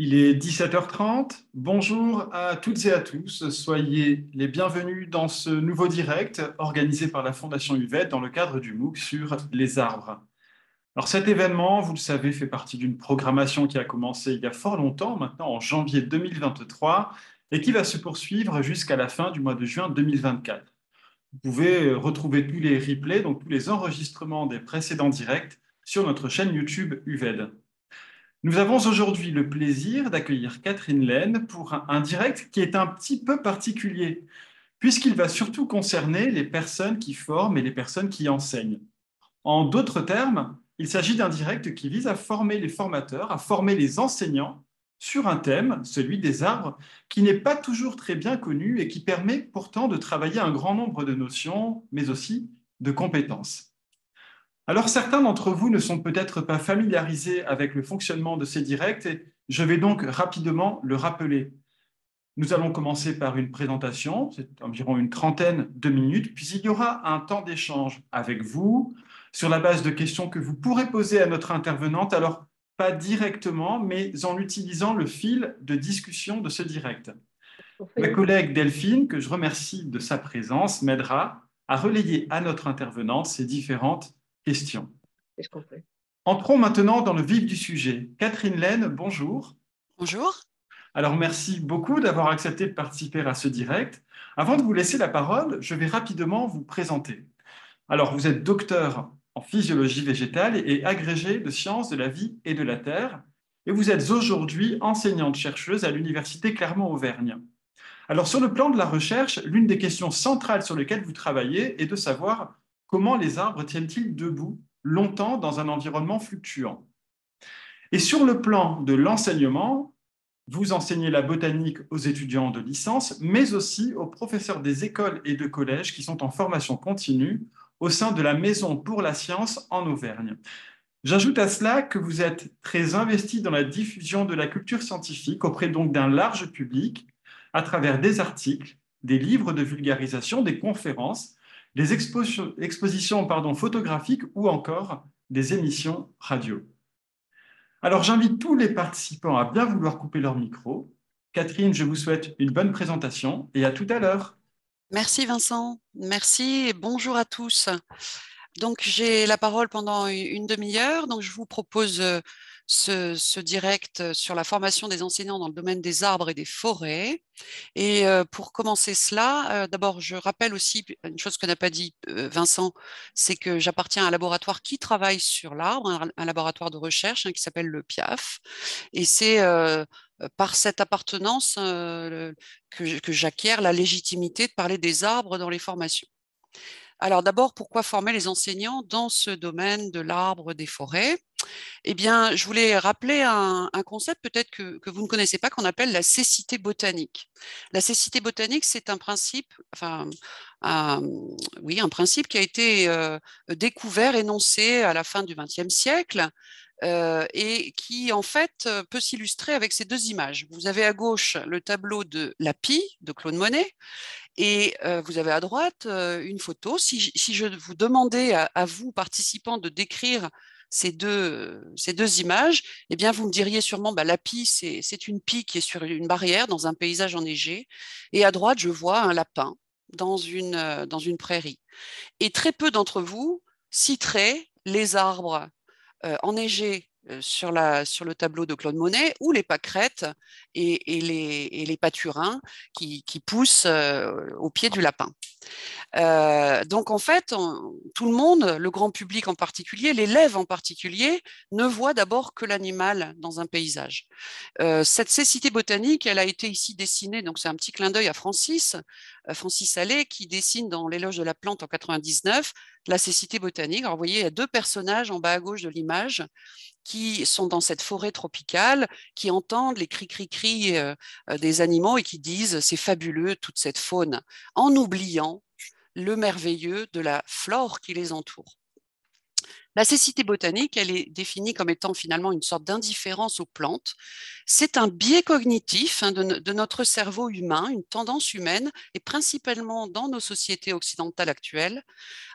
Il est 17h30. Bonjour à toutes et à tous. Soyez les bienvenus dans ce nouveau direct organisé par la Fondation UVED dans le cadre du MOOC sur les arbres. Alors cet événement, vous le savez, fait partie d'une programmation qui a commencé il y a fort longtemps, maintenant en janvier 2023, et qui va se poursuivre jusqu'à la fin du mois de juin 2024. Vous pouvez retrouver tous les replays, donc tous les enregistrements des précédents directs sur notre chaîne YouTube UVED. Nous avons aujourd'hui le plaisir d'accueillir Catherine Laine pour un direct qui est un petit peu particulier, puisqu'il va surtout concerner les personnes qui forment et les personnes qui enseignent. En d'autres termes, il s'agit d'un direct qui vise à former les formateurs, à former les enseignants sur un thème, celui des arbres, qui n'est pas toujours très bien connu et qui permet pourtant de travailler un grand nombre de notions, mais aussi de compétences. Alors certains d'entre vous ne sont peut-être pas familiarisés avec le fonctionnement de ces directs et je vais donc rapidement le rappeler. Nous allons commencer par une présentation, c'est environ une trentaine de minutes, puis il y aura un temps d'échange avec vous sur la base de questions que vous pourrez poser à notre intervenante, alors pas directement, mais en utilisant le fil de discussion de ce direct. Ma collègue Delphine, que je remercie de sa présence, m'aidera à relayer à notre intervenante ces différentes question Entrons maintenant dans le vif du sujet. Catherine Laine, bonjour. Bonjour. Alors merci beaucoup d'avoir accepté de participer à ce direct. Avant de vous laisser la parole, je vais rapidement vous présenter. Alors vous êtes docteur en physiologie végétale et agrégé de sciences de la vie et de la terre, et vous êtes aujourd'hui enseignante-chercheuse à l'Université Clermont-Auvergne. Alors sur le plan de la recherche, l'une des questions centrales sur lesquelles vous travaillez est de savoir Comment les arbres tiennent-ils debout longtemps dans un environnement fluctuant Et sur le plan de l'enseignement, vous enseignez la botanique aux étudiants de licence, mais aussi aux professeurs des écoles et de collèges qui sont en formation continue au sein de la Maison pour la Science en Auvergne. J'ajoute à cela que vous êtes très investi dans la diffusion de la culture scientifique auprès donc d'un large public à travers des articles, des livres de vulgarisation, des conférences des expositions pardon, photographiques ou encore des émissions radio. Alors j'invite tous les participants à bien vouloir couper leur micro. Catherine, je vous souhaite une bonne présentation et à tout à l'heure. Merci Vincent, merci et bonjour à tous. Donc j'ai la parole pendant une demi-heure, donc je vous propose euh, se ce, direct euh, sur la formation des enseignants dans le domaine des arbres et des forêts. Et euh, pour commencer cela, euh, d'abord, je rappelle aussi une chose que n'a pas dit Vincent, c'est que j'appartiens à un laboratoire qui travaille sur l'arbre, un, laboratoire de recherche hein, qui s'appelle le PIAF. Et c'est par cette appartenance que, que j'acquiers la légitimité de parler des arbres dans les formations. Alors d'abord, pourquoi former les enseignants dans ce domaine de l'arbre des forêts eh bien, je voulais rappeler un, concept peut-être que, vous ne connaissez pas, qu'on appelle la cécité botanique. La cécité botanique, c'est un principe, oui, un principe qui a été euh, découvert, énoncé à la fin du XXe siècle. Euh, et qui en fait peut s'illustrer avec ces deux images. Vous avez à gauche le tableau de La Pie de Claude Monet et euh, vous avez à droite une photo. Si, je vous demandais à, vous, participants, de décrire ces deux, images, eh bien, vous me diriez sûrement, bah, la pie, c'est une pie qui est sur une barrière dans un paysage enneigé. Et à droite, je vois un lapin dans une, euh, prairie. Et très peu d'entre vous citeraient les arbres euh, enneigés euh, sur, le tableau de Claude Monet, ou les pâquerettes et, les, pâturins qui, poussent euh, au pied du lapin. Euh, donc en fait, tout le monde, le grand public en particulier, l'élève en particulier, ne voit d'abord que l'animal dans un paysage. cette cécité botanique, elle a été ici dessinée, donc c'est un petit clin d'œil à Francis, Francis Allais, qui dessine dans l'éloge de la plante en 99 la cécité botanique. Alors vous voyez, il y a deux personnages en bas à gauche de l'image, qui sont dans cette forêt tropicale, qui entendent les cris-cris-cris euh, euh, des animaux et qui disent c'est fabuleux toute cette faune, en oubliant le merveilleux de la flore qui les entoure. La cécité botanique, elle est définie comme étant finalement une sorte d'indifférence aux plantes. C'est un biais cognitif hein, de, notre cerveau humain, une tendance humaine, et principalement dans nos sociétés occidentales actuelles,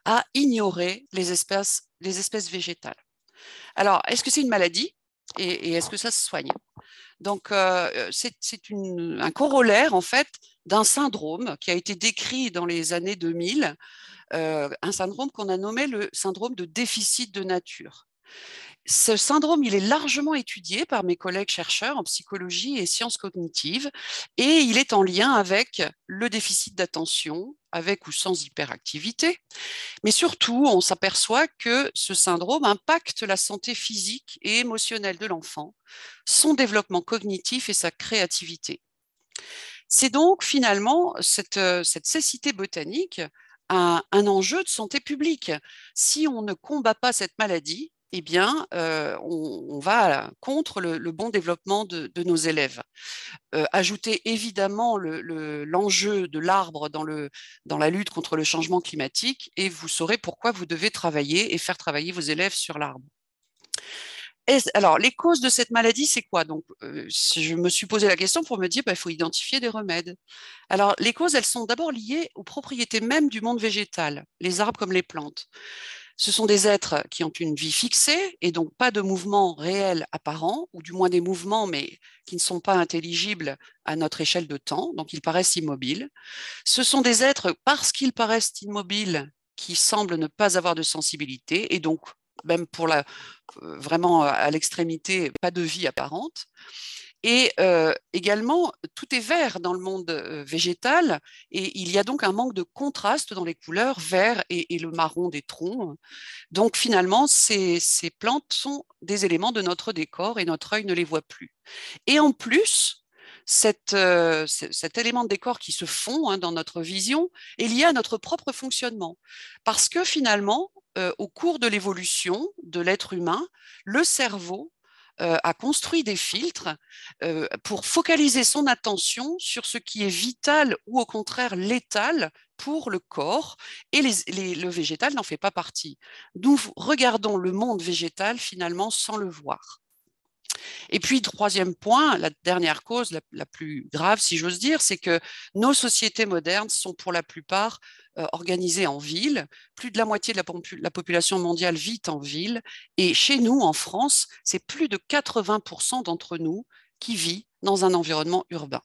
à ignorer les espèces, les espèces végétales. Alors, est-ce que c'est une maladie et, est-ce que ça se soigne Donc, euh, euh, c'est un corollaire, en fait, d'un syndrome qui a été décrit dans les années 2000, euh, un syndrome qu'on a nommé le syndrome de déficit de nature. Ce syndrome, il est largement étudié par mes collègues chercheurs en psychologie et sciences cognitives, et il est en lien avec le déficit d'attention, avec ou sans hyperactivité. Mais surtout, on s'aperçoit que ce syndrome impacte la santé physique et émotionnelle de l'enfant, son développement cognitif et sa créativité. C'est donc finalement cette, euh, cécité botanique un, un enjeu de santé publique. Si on ne combat pas cette maladie, eh bien, euh, on, va contre le, bon développement de, nos élèves. Euh, Ajoutez évidemment l'enjeu de l'arbre dans, dans, la lutte contre le changement climatique et vous saurez pourquoi vous devez travailler et faire travailler vos élèves sur l'arbre. Alors, les causes de cette maladie, c'est quoi Donc, euh, je me suis posé la question pour me dire, qu'il bah, faut identifier des remèdes. Alors, les causes, elles sont d'abord liées aux propriétés mêmes du monde végétal, les arbres comme les plantes. Ce sont des êtres qui ont une vie fixée et donc pas de mouvements réels apparents, ou du moins des mouvements, mais qui ne sont pas intelligibles à notre échelle de temps, donc ils paraissent immobiles. Ce sont des êtres, parce qu'ils paraissent immobiles, qui semblent ne pas avoir de sensibilité et donc, même pour la, euh, vraiment à l'extrémité, pas de vie apparente. Et euh, également, tout est vert dans le monde euh, végétal et il y a donc un manque de contraste dans les couleurs vert et, le marron des troncs. Donc finalement, ces, plantes sont des éléments de notre décor et notre œil ne les voit plus. Et en plus, euh, cet élément de décor qui se fond hein, dans notre vision est lié à notre propre fonctionnement. Parce que finalement, au cours de l'évolution de l'être humain, le cerveau euh, a construit des filtres euh, pour focaliser son attention sur ce qui est vital ou au contraire létal pour le corps et le végétal n'en fait pas partie. Nous regardons le monde végétal finalement sans le voir. Et puis, troisième point, la dernière cause, la plus grave, si j'ose dire, c'est que nos sociétés modernes sont pour la plupart euh, organisée en ville. Plus de la moitié de la, population mondiale vit en ville. Et chez nous, en France, c'est plus de 80% d'entre nous qui vit dans un environnement urbain.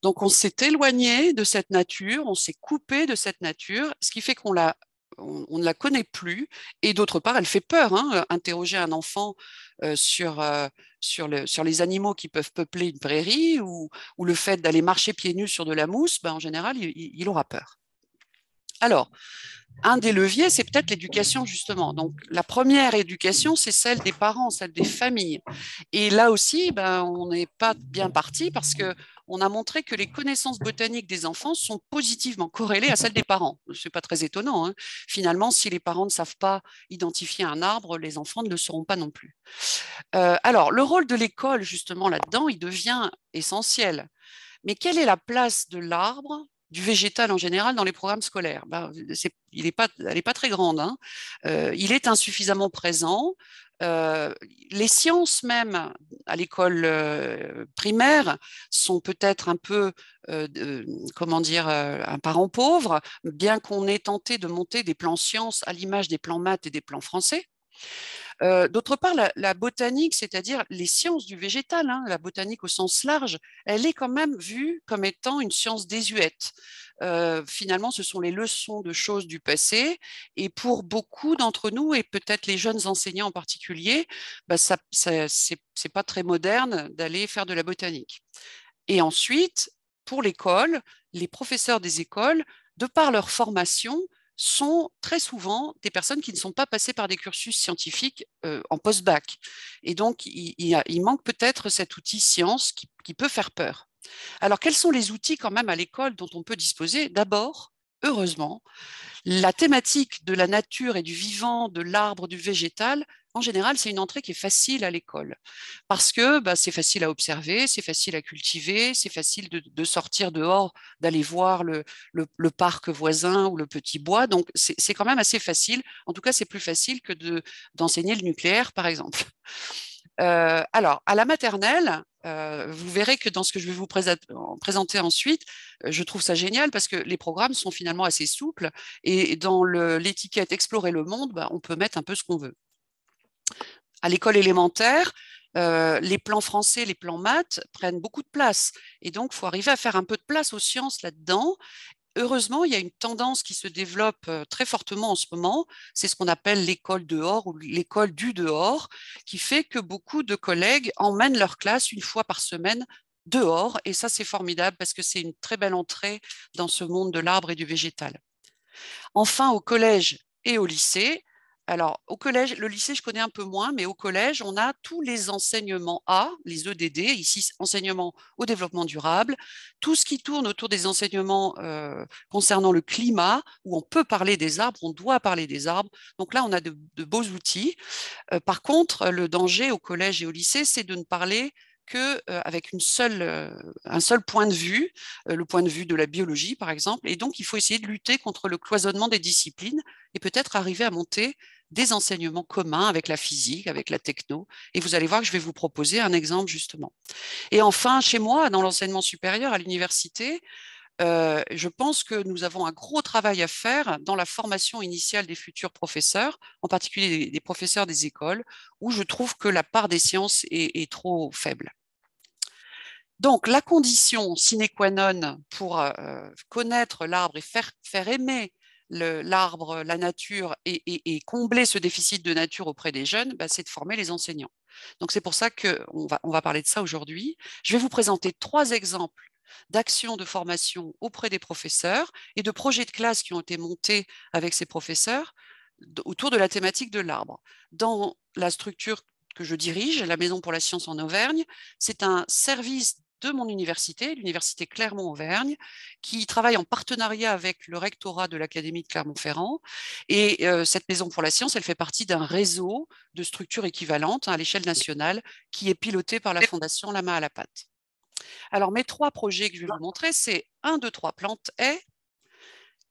Donc on s'est éloigné de cette nature, on s'est coupé de cette nature, ce qui fait qu'on la on, ne la connaît plus. Et d'autre part, elle fait peur. Hein, interroger un enfant euh, sur, euh, sur, le, sur, les animaux qui peuvent peupler une prairie ou, le fait d'aller marcher pieds nus sur de la mousse, ben, en général, il aura peur. Alors, un des leviers, c'est peut-être l'éducation, justement. Donc, la première éducation, c'est celle des parents, celle des familles. Et là aussi, ben, on n'est pas bien parti parce que on a montré que les connaissances botaniques des enfants sont positivement corrélées à celles des parents. Ce n'est pas très étonnant. Hein. Finalement, si les parents ne savent pas identifier un arbre, les enfants ne le sauront pas non plus. Euh, alors, le rôle de l'école, justement, là-dedans, il devient essentiel. Mais quelle est la place de l'arbre du végétal en général dans les programmes scolaires. Ben, il elle n'est pas très grande. Hein. Euh, il est insuffisamment présent. Euh, les sciences même à l'école euh, primaire sont peut-être un peu, comment dire, un parent pauvre, bien qu'on ait tenté de monter des plans sciences à l'image des plans maths et des plans français. Euh, d'autre part, la, botanique, c'est-à-dire les sciences du végétal, hein, la botanique au sens large, elle est quand même vue comme étant une science désuète. Euh, finalement, ce sont les leçons de choses du passé. Et pour beaucoup d'entre nous, et peut-être les jeunes enseignants en particulier, bah, ce n'est pas très moderne d'aller faire de la botanique. Et ensuite, pour l'école, les professeurs des écoles, de par leur formation, sont très souvent des personnes qui ne sont pas passées par des cursus scientifiques euh, en post-bac. Et donc, il, manque peut-être cet outil science qui peut faire peur. Alors, quels sont les outils quand même à l'école dont on peut disposer D'abord, heureusement, la thématique de la nature et du vivant, de l'arbre, du végétal, en général, c'est une entrée qui est facile à l'école, parce que bah, c'est facile à observer, c'est facile à cultiver, c'est facile de, sortir dehors, d'aller voir le, parc voisin ou le petit bois. Donc, c'est quand même assez facile. En tout cas, c'est plus facile que d'enseigner le nucléaire, par exemple. Euh, alors, à la maternelle, vous verrez que dans ce que je vais vous présenter ensuite, je trouve ça génial parce que les programmes sont finalement assez souples et dans l'étiquette Explorer le monde, bah, on peut mettre un peu ce qu'on veut. À l'école élémentaire, les plans français, les plans maths prennent beaucoup de place. Et donc, il faut arriver à faire un peu de place aux sciences là-dedans heureusement, il y a une tendance qui se développe très fortement en ce moment, c'est ce qu'on appelle l'école dehors ou l'école du dehors, qui fait que beaucoup de collègues emmènent leur classe une fois par semaine dehors, et ça c'est formidable parce que c'est une très belle entrée dans ce monde de l'arbre et du végétal. Enfin, au collège et au lycée, alors, au collège, le lycée, je connais un peu moins, mais au collège, on a tous les enseignements A, les EDD, ici, enseignement au développement durable, tout ce qui tourne autour des enseignements euh, concernant le climat, où on peut parler des arbres, on doit parler des arbres. Donc là, on a de, beaux outils. Euh, par contre, le danger au collège et au lycée, c'est de ne parler que euh, avec euh, un seul point de vue, euh, le point de vue de la biologie par exemple. Et donc, il faut essayer de lutter contre le cloisonnement des disciplines et peut-être arriver à monter des enseignements communs avec la physique, avec la techno. Et vous allez voir que je vais vous proposer un exemple justement. Et enfin, chez moi, dans l'enseignement supérieur à l'université, je pense que nous avons un gros travail à faire dans la formation initiale des futurs professeurs, en particulier des, professeurs des écoles, où je trouve que la part des sciences est, trop faible. Donc, la condition sine qua non pour connaître l'arbre et faire, aimer l'arbre, la nature et, combler ce déficit de nature auprès des jeunes, bah, c'est de former les enseignants. Donc, c'est pour ça qu'on on va parler de ça aujourd'hui. Je vais vous présenter trois exemples d'actions de formation auprès des professeurs et de projets de classe qui ont été montés avec ces professeurs autour de la thématique de l'arbre. Dans la structure que je dirige, la Maison pour la Science en Auvergne, c'est un service de mon université, l'université Clermont-Auvergne, qui travaille en partenariat avec le rectorat de l'Académie de Clermont-Ferrand. Et euh, cette maison pour la science, elle fait partie d'un réseau de structures équivalentes à l'échelle nationale qui est piloté par la fondation Lama à la patte. Alors, mes trois projets que je vais vous montrer, c'est 1, 2, 3 plantes haies,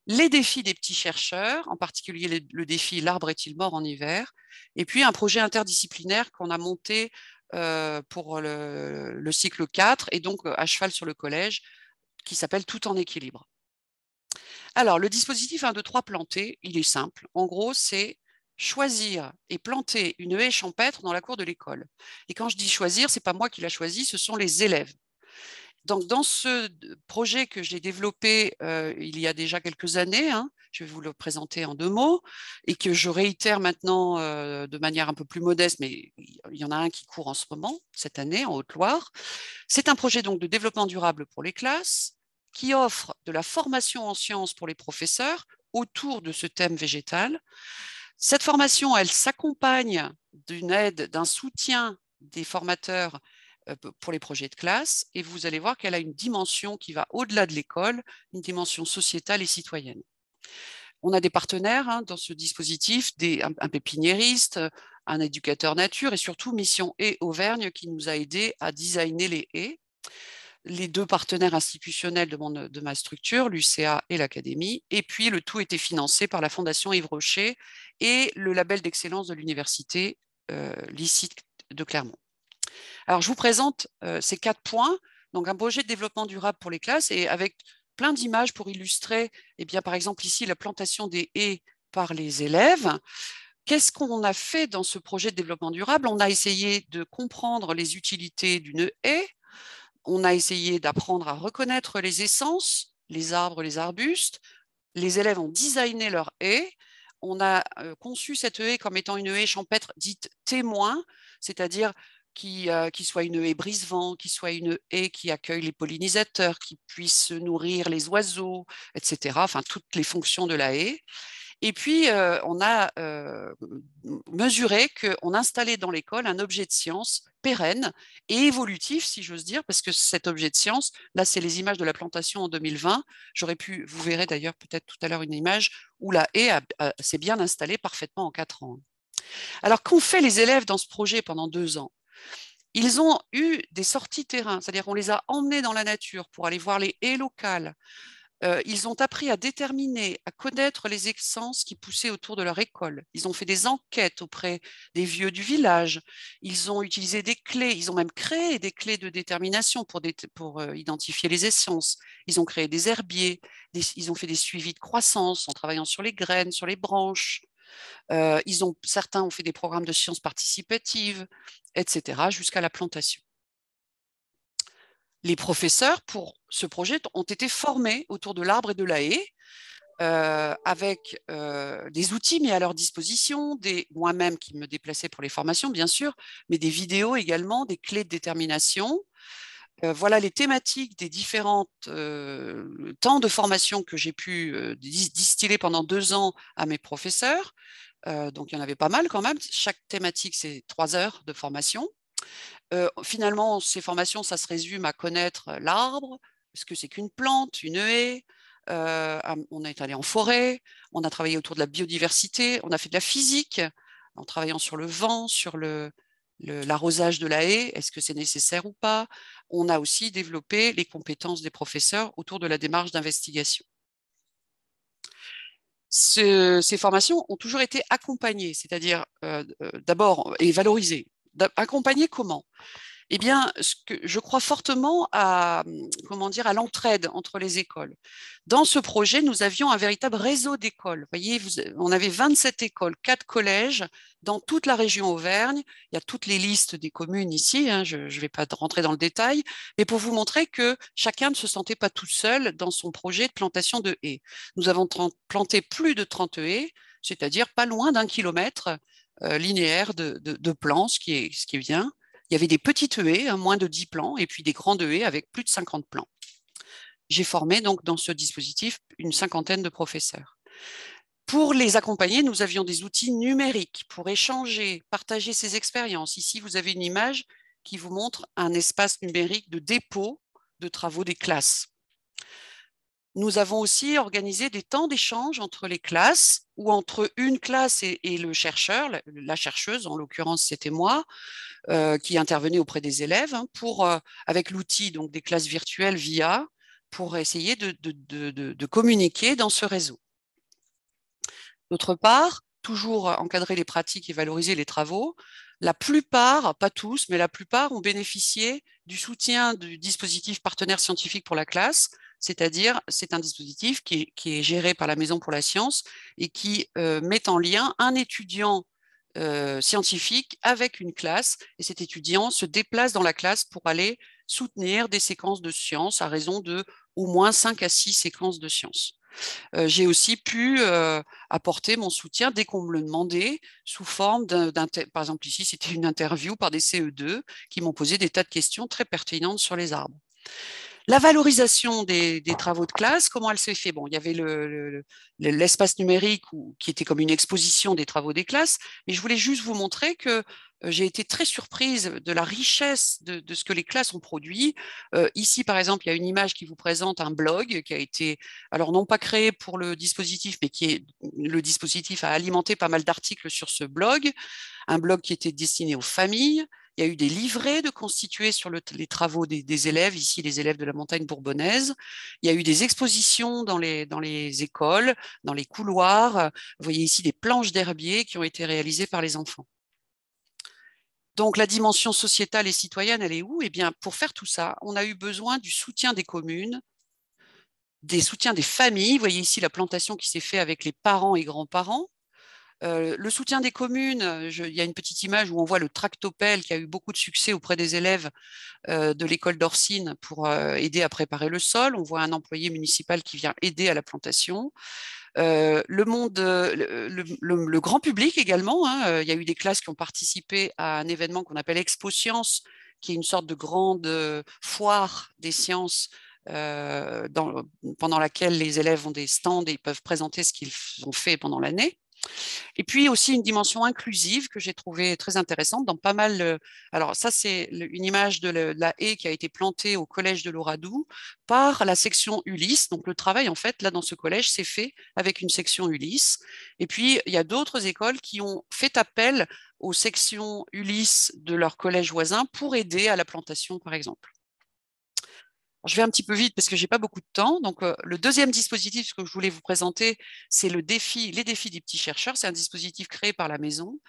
les défis des petits chercheurs, en particulier le défi L'arbre est-il mort en hiver Et puis un projet interdisciplinaire qu'on a monté euh, pour le, cycle 4 et donc euh, à cheval sur le collège qui s'appelle Tout en équilibre. Alors, le dispositif 1, 2, 3 plantés, il est simple. En gros, c'est choisir et planter une haie champêtre dans la cour de l'école. Et quand je dis choisir, ce n'est pas moi qui l'a choisi, ce sont les élèves. Donc, dans ce projet que j'ai développé euh, il y a déjà quelques années, hein, je vais vous le présenter en deux mots, et que je réitère maintenant euh, de manière un peu plus modeste, mais il y en a un qui court en ce moment, cette année, en Haute-Loire. C'est un projet donc de développement durable pour les classes qui offre de la formation en sciences pour les professeurs autour de ce thème végétal. Cette formation, elle s'accompagne d'une aide, d'un soutien des formateurs euh, pour les projets de classe, et vous allez voir qu'elle a une dimension qui va au-delà de l'école, une dimension sociétale et citoyenne. On a des partenaires hein, dans ce dispositif, des, un, pépiniériste, euh, un éducateur nature, et surtout Mission E Auvergne qui nous a aidés à designer les haies. Les deux partenaires institutionnels de, ma structure, l'UCA et l'Académie, et puis le tout était financé par la Fondation Yves Rocher et le label d'excellence de l'université euh, licite de Clermont. Alors, je vous présente euh, ces quatre points. Donc, un projet de développement durable pour les classes et avec plein d'images pour illustrer, eh bien, par exemple, ici, la plantation des haies par les élèves. Qu'est-ce qu'on a fait dans ce projet de développement durable On a essayé de comprendre les utilités d'une haie. On a essayé d'apprendre à reconnaître les essences, les arbres, les arbustes. Les élèves ont designé leur haie on a euh, conçu cette haie comme étant une haie champêtre dite témoin, c'est-à-dire euh, qui, soit une haie brise-vent, qui soit une haie qui accueille les pollinisateurs, qui puisse nourrir les oiseaux, etc. Enfin, toutes les fonctions de la haie. Et puis, euh, on a euh, mesuré qu'on installait dans l'école un objet de science pérenne et évolutif, si j'ose dire, parce que cet objet de science, là, c'est les images de la plantation en 2020. J'aurais pu, vous verrez d'ailleurs peut-être tout à l'heure une image où la haie s'est bien installée parfaitement en quatre ans. Alors, qu'ont fait les élèves dans ce projet pendant deux ans ils ont eu des sorties terrain, c'est-à-dire on les a emmenés dans la nature pour aller voir les haies locales. Euh, ils ont appris à déterminer, à connaître les essences qui poussaient autour de leur école. Ils ont fait des enquêtes auprès des vieux du village. Ils ont utilisé des clés. Ils ont même créé des clés de détermination pour, euh, identifier les essences. Ils ont créé des herbiers. ils ont fait des suivis de croissance en travaillant sur les graines, sur les branches. Euh, ils ont, certains ont fait des programmes de sciences participatives, etc., jusqu'à la plantation. Les professeurs pour ce projet ont été formés autour de l'arbre et de la haie, euh, avec euh, des outils mis à leur disposition, moi-même qui me déplaçais pour les formations, bien sûr, mais des vidéos également, des clés de détermination, euh, voilà les thématiques des différentes euh, temps de formation que j'ai pu euh, distiller pendant deux ans à mes professeurs. donc il y en avait pas mal quand même. Chaque thématique, c'est trois heures de formation. finalement, ces formations, ça se résume à connaître l'arbre, ce que c'est qu'une plante, une haie. on est allé en forêt, on a travaillé autour de la biodiversité, on a fait de la physique en travaillant sur le vent, sur le, l'arrosage de la haie, est-ce que c'est nécessaire ou pas On a aussi développé les compétences des professeurs autour de la démarche d'investigation. ces formations ont toujours été accompagnées, c'est-à-dire euh, euh, d'abord euh, et valorisées. Accompagnées comment eh bien, je crois fortement à, comment dire, à l'entraide entre les écoles. Dans ce projet, nous avions un véritable réseau d'écoles. Vous Voyez, on avait 27 écoles, 4 collèges dans toute la région Auvergne. Il y a toutes les listes des communes ici, hein, je ne vais pas rentrer dans le détail, mais pour vous montrer que chacun ne se sentait pas tout seul dans son projet de plantation de haies. Nous avons planté plus de 30 haies, c'est-à-dire pas loin d'un kilomètre euh, linéaire de, de, ce qui est, ce qui est bien. Il y avait des petites haies, à hein, moins de 10 plans, et puis des grandes haies avec plus de 50 plans. J'ai formé donc dans ce dispositif une cinquantaine de professeurs. Pour les accompagner, nous avions des outils numériques pour échanger, partager ces expériences. Ici, vous avez une image qui vous montre un espace numérique de dépôt de travaux des classes. Nous avons aussi organisé des temps d'échange entre les classes ou entre une classe et, le chercheur, la, chercheuse, en l'occurrence c'était moi, euh, qui intervenait auprès des élèves hein, pour, euh, avec l'outil donc des classes virtuelles VIA pour essayer de, de communiquer dans ce réseau. D'autre part, toujours encadrer les pratiques et valoriser les travaux, la plupart, pas tous, mais la plupart ont bénéficié du soutien du dispositif partenaire scientifique pour la classe, c'est-à-dire c'est un dispositif qui, est géré par la Maison pour la Science et qui euh, met en lien un étudiant euh, scientifique avec une classe et cet étudiant se déplace dans la classe pour aller soutenir des séquences de sciences à raison de au moins 5 à 6 séquences de sciences j'ai aussi pu apporter mon soutien dès qu'on me le demandait, sous forme d'un, par exemple ici, c'était une interview par des CE2 qui m'ont posé des tas de questions très pertinentes sur les arbres. La valorisation des, travaux de classe, comment elle s'est fait Bon, il y avait l'espace numérique qui était comme une exposition des travaux des classes, mais je voulais juste vous montrer que euh, j'ai été très surprise de la richesse de, ce que les classes ont produit. Euh, ici, par exemple, il y a une image qui vous présente un blog qui a été, alors non pas créé pour le dispositif, mais qui est, le dispositif a alimenté pas mal d'articles sur ce blog, un blog qui était destiné aux familles, il y a eu des livrets de constitués sur les travaux des, élèves, ici les élèves de la montagne bourbonnaise. Il y a eu des expositions dans les, dans les écoles, dans les couloirs. Vous voyez ici des planches d'herbier qui ont été réalisées par les enfants. Donc la dimension sociétale et citoyenne, elle est où Eh bien, pour faire tout ça, on a eu besoin du soutien des communes, des soutiens des familles. Vous voyez ici la plantation qui s'est faite avec les parents et grands-parents. Euh, le soutien des communes, euh, il y a une petite image où on voit le tractopelle qui a eu beaucoup de succès auprès des élèves euh, de l'école d'Orsine pour aider à préparer le sol. On voit un employé municipal qui vient aider à la plantation. le grand public également. Hein, il y a eu des classes qui ont participé à un événement qu'on appelle Expo Science, qui est une sorte de grande foire des sciences pendant laquelle les élèves ont des stands et ils peuvent présenter ce qu'ils ont fait pendant l'année. Et puis aussi une dimension inclusive que j'ai trouvée très intéressante dans pas mal. Euh, alors ça, c'est une image de la haie qui a été plantée au collège de l'Oradou par la section Ulysse. Donc le travail, en fait, là dans ce collège, s'est fait avec une section Ulysse. Et puis il y a d'autres écoles qui ont fait appel aux sections Ulysse de leur collège voisin pour aider à la plantation, par exemple je vais un petit peu vite parce que j'ai pas beaucoup de temps. Donc, euh, le deuxième dispositif que je voulais vous présenter, c'est le défi, les défis des petits chercheurs. C'est un dispositif créé par la maison.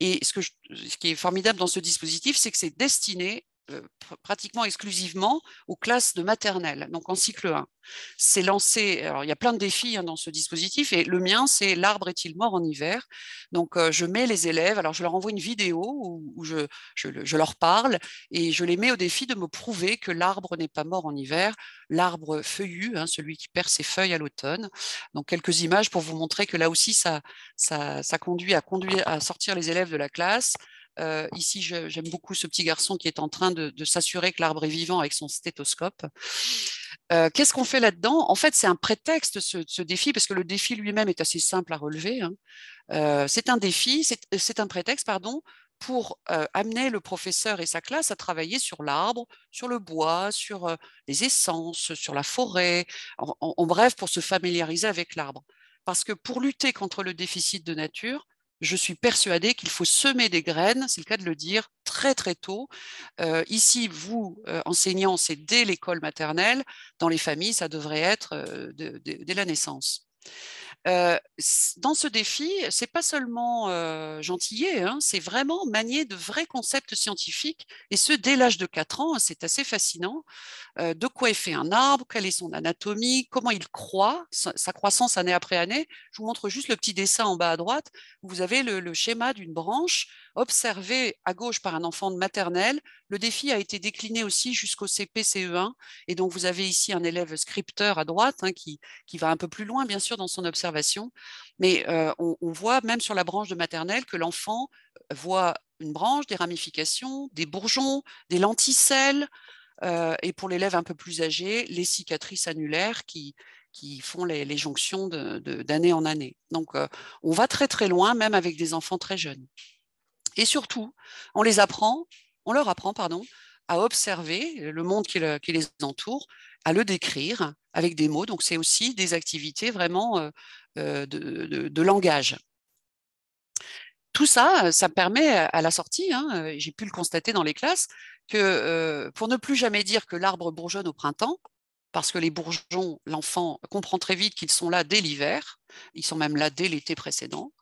Et ce, que ce qui est formidable dans ce dispositif, c'est que c'est destiné euh, pratiquement exclusivement aux classes de maternelle, donc en cycle 1. C'est lancé, il y a plein de défis hein, dans ce dispositif, et le mien, c'est l'arbre est-il mort en hiver Donc euh, je mets les élèves, alors je leur envoie une vidéo où, je, leur parle, et je les mets au défi de me prouver que l'arbre n'est pas mort en hiver, l'arbre feuillu, hein, celui qui perd ses feuilles à l'automne. Donc quelques images pour vous montrer que là aussi, ça, conduit à, à sortir les élèves de la classe, ici, j'aime beaucoup ce petit garçon qui est en train de, s'assurer que l'arbre est vivant avec son stéthoscope. Qu'est-ce qu'on fait là-dedans En fait, c'est un prétexte, ce, défi, parce que le défi lui-même est assez simple à relever. Hein. c'est un défi, euh, c'est un prétexte, pardon, pour amener le professeur et sa classe à travailler sur l'arbre, sur le bois, sur les essences, sur la forêt, en bref, pour se familiariser avec l'arbre. Parce que pour lutter contre le déficit de nature, je suis persuadée qu'il faut semer des graines, c'est le cas de le dire, très très tôt. Euh, ici, vous, euh, enseignants, c'est dès l'école maternelle. Dans les familles, ça devrait être euh, dès la naissance dans ce défi, n'est pas seulement euh, c'est vraiment manier de vrais concepts scientifiques, et ce dès l'âge de 4 ans, c'est assez fascinant. de quoi est fait un arbre, quelle est son anatomie, comment il croît, sa, croissance année après année. Je vous montre juste le petit dessin en bas à droite, vous avez le schéma d'une branche observé à gauche par un enfant de maternelle. Le défi a été décliné aussi jusqu'au cpce 1 Et donc, vous avez ici un élève scripteur à droite hein, qui, qui, va un peu plus loin, bien sûr, dans son observation. Mais euh, on, voit même sur la branche de maternelle que l'enfant voit une branche, des ramifications, des bourgeons, des lenticelles. Euh, et pour l'élève un peu plus âgé, les cicatrices annulaires qui, qui font les, jonctions d'année en année. Donc, euh, on va très très loin, même avec des enfants très jeunes. Et surtout, on les apprend, on leur apprend, pardon, à observer le monde qui, les entoure, à le décrire avec des mots. Donc, c'est aussi des activités vraiment euh, euh, de, langage tout ça, ça permet à la sortie, hein, j'ai pu le constater dans les classes, que euh, pour ne plus jamais dire que l'arbre bourgeonne au printemps, parce que les bourgeons, l'enfant comprend très vite qu'ils sont là dès l'hiver, ils sont même là dès l'été précédent.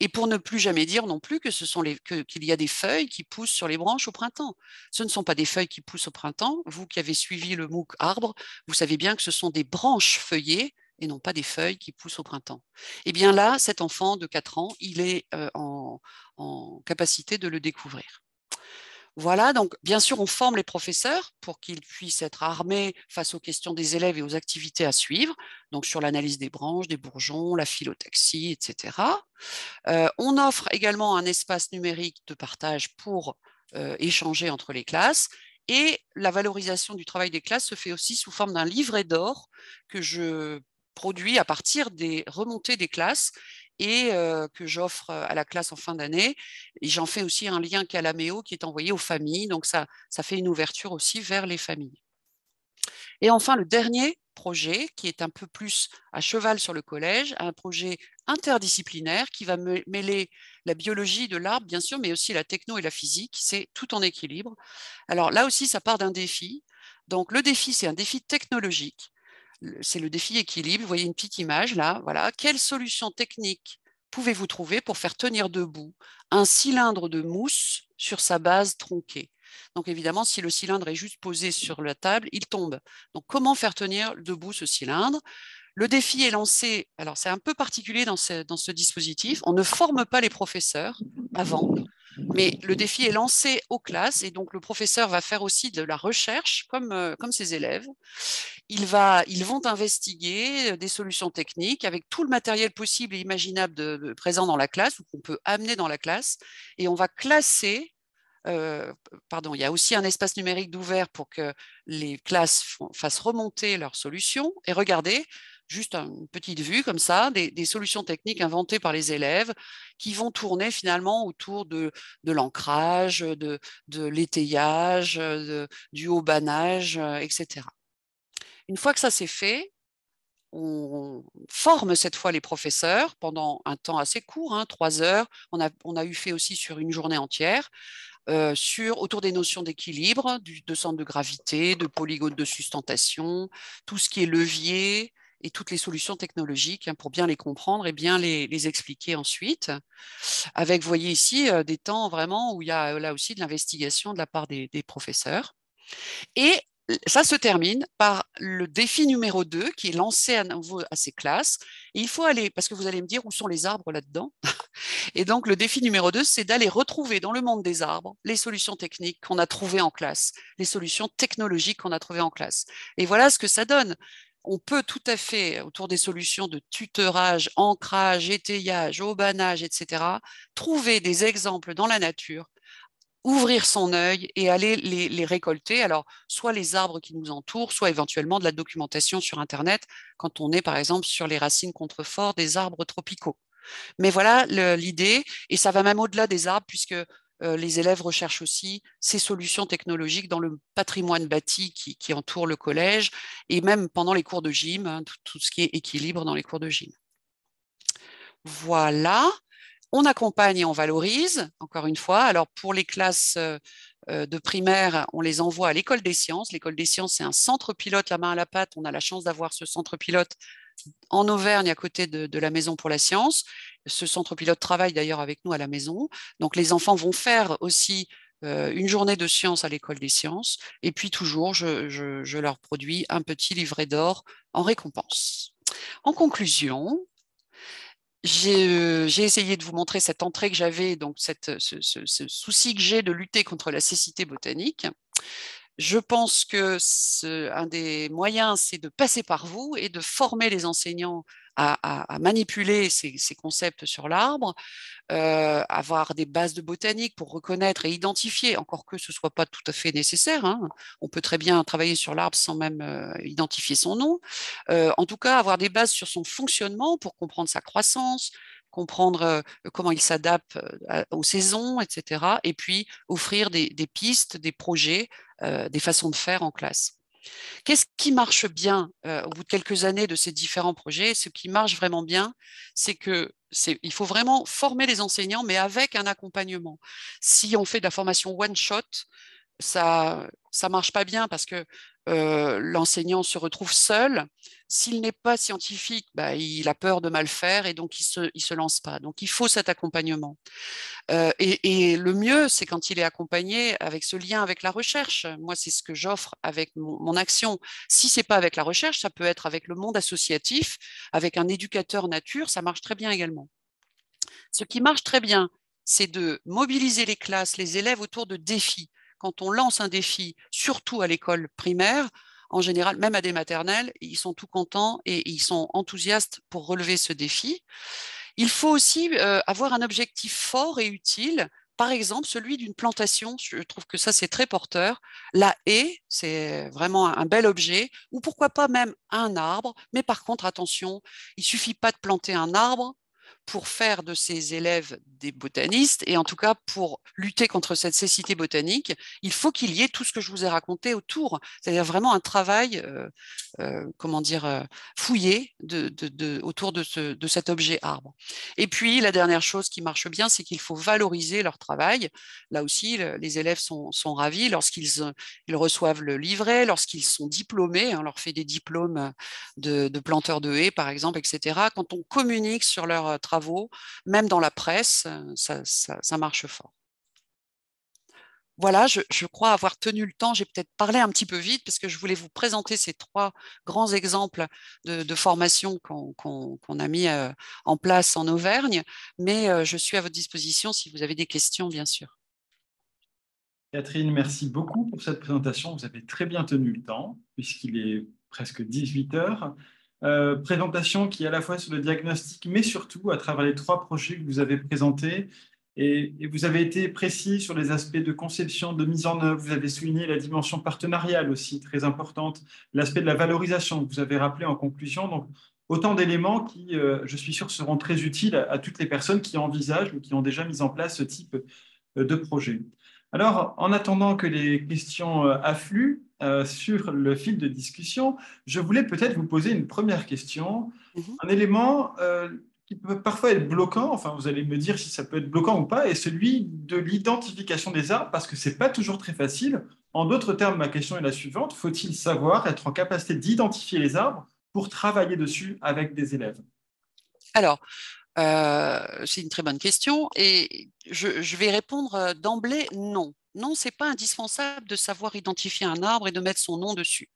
Et pour ne plus jamais dire non plus que ce sont qu'il y a des feuilles qui poussent sur les branches au printemps. Ce ne sont pas des feuilles qui poussent au printemps. Vous qui avez suivi le MOOC arbre, vous savez bien que ce sont des branches feuillées et non pas des feuilles qui poussent au printemps. Et eh bien là, cet enfant de 4 ans, il est euh, en, en capacité de le découvrir. Voilà, donc bien sûr, on forme les professeurs pour qu'ils puissent être armés face aux questions des élèves et aux activités à suivre, donc sur l'analyse des branches, des bourgeons, la phyllotaxie, etc. Euh, on offre également un espace numérique de partage pour euh, échanger entre les classes. Et la valorisation du travail des classes se fait aussi sous forme d'un livret d'or que je produis à partir des remontées des classes et que j'offre à la classe en fin d'année. Et j'en fais aussi un lien Calameo qui est envoyé aux familles. Donc ça, ça fait une ouverture aussi vers les familles. Et enfin, le dernier projet qui est un peu plus à cheval sur le collège, un projet interdisciplinaire qui va mêler la biologie de l'arbre, bien sûr, mais aussi la techno et la physique. C'est tout en équilibre. Alors là aussi, ça part d'un défi. Donc le défi, c'est un défi technologique c'est le défi équilibre. Vous voyez une petite image là, voilà. Quelle solution technique pouvez-vous trouver pour faire tenir debout un cylindre de mousse sur sa base tronquée donc évidemment, si le cylindre est juste posé sur la table, il tombe. Donc comment faire tenir debout ce cylindre le défi est lancé, alors c'est un peu particulier dans ce, dispositif, on ne forme pas les professeurs avant, mais le défi est lancé aux classes et donc le professeur va faire aussi de la recherche comme, euh, ses élèves. Il va, ils vont investiguer euh, des solutions techniques avec tout le matériel possible et imaginable présent dans la classe ou qu'on peut amener dans la classe et on va classer. Euh, pardon, il y a aussi un espace numérique d'ouvert pour que les classes fassent remonter leurs solutions et regardez, juste une petite vue comme ça, des, solutions techniques inventées par les élèves qui vont tourner finalement autour de, l'ancrage, de, l'étayage, du haut banage, etc. Euh, une fois que ça c'est fait, on forme cette fois les professeurs pendant un temps assez court, hein, trois heures. On a, eu fait aussi sur une journée entière. Euh, sur, autour des notions d'équilibre, de centre de gravité, de polygone de sustentation, tout ce qui est levier, et toutes les solutions technologiques hein, pour bien les comprendre et bien les, expliquer ensuite. Avec, vous voyez ici, euh, des temps vraiment où il y a euh, là aussi de l'investigation de la part des, professeurs. Et ça se termine par le défi numéro 2 qui est lancé à nouveau à ces classes. il faut aller, parce que vous allez me dire où sont les arbres là-dedans. Et donc, le défi numéro 2, c'est d'aller retrouver dans le monde des arbres les solutions techniques qu'on a trouvées en classe, les solutions technologiques qu'on a trouvées en classe. Et voilà ce que ça donne on peut tout à fait, autour des solutions de tuteurage, ancrage, étayage, aubanage, etc., trouver des exemples dans la nature, ouvrir son œil et aller les, les, récolter. Alors, soit les arbres qui nous entourent, soit éventuellement de la documentation sur Internet, quand on est, par exemple, sur les racines contreforts des arbres tropicaux. Mais voilà l'idée, et ça va même au-delà des arbres, puisque euh, les élèves recherchent aussi ces solutions technologiques dans le patrimoine bâti qui, entoure le collège et même pendant les cours de gym, hein, tout, tout, ce qui est équilibre dans les cours de gym. Voilà, on accompagne et on valorise, encore une fois. Alors pour les classes euh, euh, de primaire, on les envoie à l'école des sciences. L'école des sciences, c'est un centre pilote, la main à la patte. On a la chance d'avoir ce centre pilote en Auvergne, à côté de, la Maison pour la Science. Ce centre pilote travaille d'ailleurs avec nous à la maison. Donc les enfants vont faire aussi euh, une journée de science à l'école des sciences. Et puis toujours, je, leur produis un petit livret d'or en récompense. En conclusion, j'ai euh, essayé de vous montrer cette entrée que j'avais, donc ce, souci que j'ai de lutter contre la cécité botanique. Je pense que un des moyens, c'est de passer par vous et de former les enseignants à, manipuler ces, concepts sur l'arbre, euh, avoir des bases de botanique pour reconnaître et identifier, encore que ce ne soit pas tout à fait nécessaire. Hein. On peut très bien travailler sur l'arbre sans même euh, identifier son nom. Euh, en tout cas, avoir des bases sur son fonctionnement pour comprendre sa croissance, comprendre euh, comment ils s'adaptent euh, aux saisons, etc. Et puis offrir des, pistes, des projets, euh, des façons de faire en classe. Qu'est-ce qui marche bien au bout de quelques années de ces différents projets Ce qui marche vraiment bien, c'est que il faut vraiment former les enseignants, mais avec un accompagnement. Si on fait de la formation one shot, ça ça marche pas bien parce que euh, l'enseignant se retrouve seul. S'il n'est pas scientifique, bah, il a peur de mal faire et donc il ne se, lance pas. Donc il faut cet accompagnement. Euh, et, le mieux, c'est quand il est accompagné avec ce lien avec la recherche. Moi, c'est ce que j'offre avec mon, mon action. Si c'est pas avec la recherche, ça peut être avec le monde associatif, avec un éducateur nature, ça marche très bien également. Ce qui marche très bien, c'est de mobiliser les classes, les élèves autour de défis quand on lance un défi, surtout à l'école primaire, en général, même à des maternelles, ils sont tout contents et ils sont enthousiastes pour relever ce défi. Il faut aussi euh, avoir un objectif fort et utile, par exemple celui d'une plantation. Je trouve que ça, c'est très porteur. La haie, c'est vraiment un bel objet, ou pourquoi pas même un arbre. Mais par contre, attention, il suffit pas de planter un arbre pour faire de ces élèves des botanistes, et en tout cas pour lutter contre cette cécité botanique, il faut qu'il y ait tout ce que je vous ai raconté autour, c'est-à-dire vraiment un travail, euh, euh, comment dire, euh, fouillé de, autour de, cet objet arbre. Et puis, la dernière chose qui marche bien, c'est qu'il faut valoriser leur travail. Là aussi, les élèves sont, ravis lorsqu'ils reçoivent le livret, lorsqu'ils sont diplômés, hein, on leur fait des diplômes de, de planteurs de haies, par exemple, etc. Quand on communique sur leur travail, travaux, même dans la presse, euh, ça, marche fort. Voilà, je, crois avoir tenu le temps. J'ai peut-être parlé un petit peu vite parce que je voulais vous présenter ces trois grands exemples de, formation qu'on a mis euh, en place en Auvergne. Mais euh, je suis à votre disposition si vous avez des questions, bien sûr. Catherine, merci beaucoup pour cette présentation. Vous avez très bien tenu le temps, puisqu'il est presque 18 heures. Euh, présentation qui est à la fois sur le diagnostic, mais surtout à travers les trois projets que vous avez présentés. Et, vous avez été précis sur les aspects de conception, de mise en œuvre. Vous avez souligné la dimension partenariale aussi, très importante, l'aspect de la valorisation que vous avez rappelé en conclusion. Donc, autant d'éléments qui, euh, je suis sûr, seront très utiles à, toutes les personnes qui envisagent ou qui ont déjà mis en place ce type euh, de projet. Alors, en attendant que les questions affluent, euh, sur le fil de discussion, je voulais peut-être vous poser une première question, mhm. un élément euh, qui peut parfois être bloquant, enfin vous allez me dire si ça peut être bloquant ou pas, et celui de l'identification des arbres, parce que ce n'est pas toujours très facile. En d'autres termes, ma question est la suivante, faut-il savoir être en capacité d'identifier les arbres pour travailler dessus avec des élèves Alors, euh, c'est une très bonne question et je vais répondre d'emblée non non, ce n'est pas indispensable de savoir identifier un arbre et de mettre son nom dessus.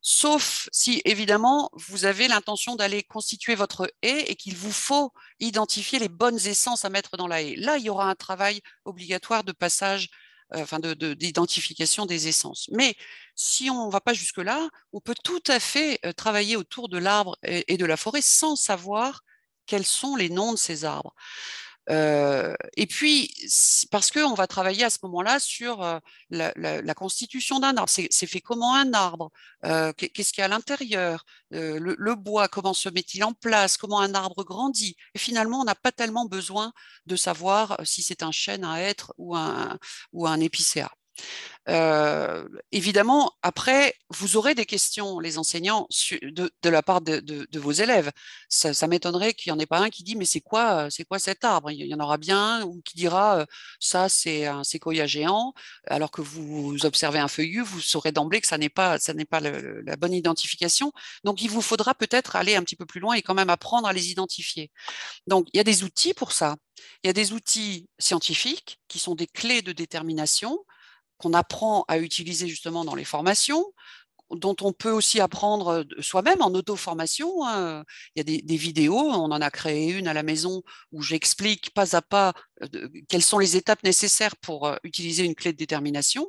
Sauf si, évidemment, vous avez l'intention d'aller constituer votre haie et qu'il vous faut identifier les bonnes essences à mettre dans la haie. Là, il y aura un travail obligatoire de passage, euh, enfin d'identification des essences. Mais si on ne va pas jusque-là, on peut tout à fait euh, travailler autour de l'arbre et de la forêt sans savoir quels sont les noms de ces arbres et puis, parce qu'on va travailler à ce moment-là sur la, constitution d'un arbre. C'est fait comment un arbre Qu'est-ce qu'il y a à l'intérieur le, bois, comment se met-il en place Comment un arbre grandit et Finalement, on n'a pas tellement besoin de savoir si c'est un chêne à être ou un, ou un épicéa. Euh, évidemment, après, vous aurez des questions, les enseignants, de, la part de, vos élèves. Ça, m'étonnerait qu'il n'y en ait pas un qui dit Mais c'est quoi, c'est quoi cet arbre Il y en aura bien un ou qui dira euh, Ça, c'est un séquoia géant, alors que vous observez un feuillu, vous saurez d'emblée que ça n'est pas, ça n'est pas la bonne identification. Donc, il vous faudra peut-être aller un petit peu plus loin et quand même apprendre à les identifier. Donc, il y a des outils pour ça. Il y a des outils scientifiques qui sont des clés de détermination qu'on apprend à utiliser justement dans les formations, dont on peut aussi apprendre euh, soi-même en auto-formation. Hein. Il y a des, vidéos, on en a créé une à la maison où j'explique pas à pas euh, quelles sont les étapes nécessaires pour euh, utiliser une clé de détermination.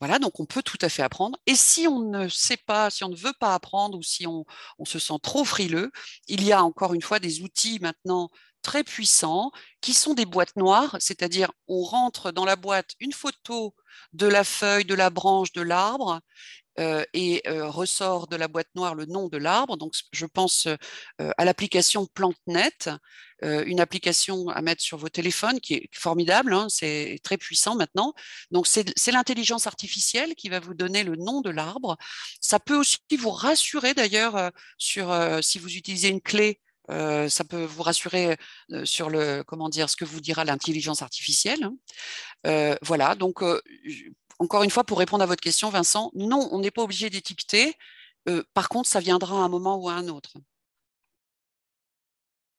Voilà, donc on peut tout à fait apprendre. Et si on ne sait pas, si on ne veut pas apprendre ou si on se sent trop frileux, il y a encore une fois des outils maintenant très puissants, qui sont des boîtes noires, c'est-à-dire on rentre dans la boîte une photo de la feuille, de la branche, de l'arbre, euh, et euh, ressort de la boîte noire le nom de l'arbre. Donc je pense euh, à l'application PlanteNet, une application à mettre sur vos téléphones qui est formidable, hein, c'est très puissant maintenant. Donc c'est l'intelligence artificielle qui va vous donner le nom de l'arbre. Ça peut aussi vous rassurer d'ailleurs sur si vous utilisez une clé euh, ça peut vous rassurer euh, sur le comment dire ce que vous dira l'intelligence artificielle. Hein. Euh, voilà, donc encore une fois, pour répondre à votre question, Vincent, non, on n'est pas obligé d'étiqueter. par contre, ça viendra à un moment ou à un autre.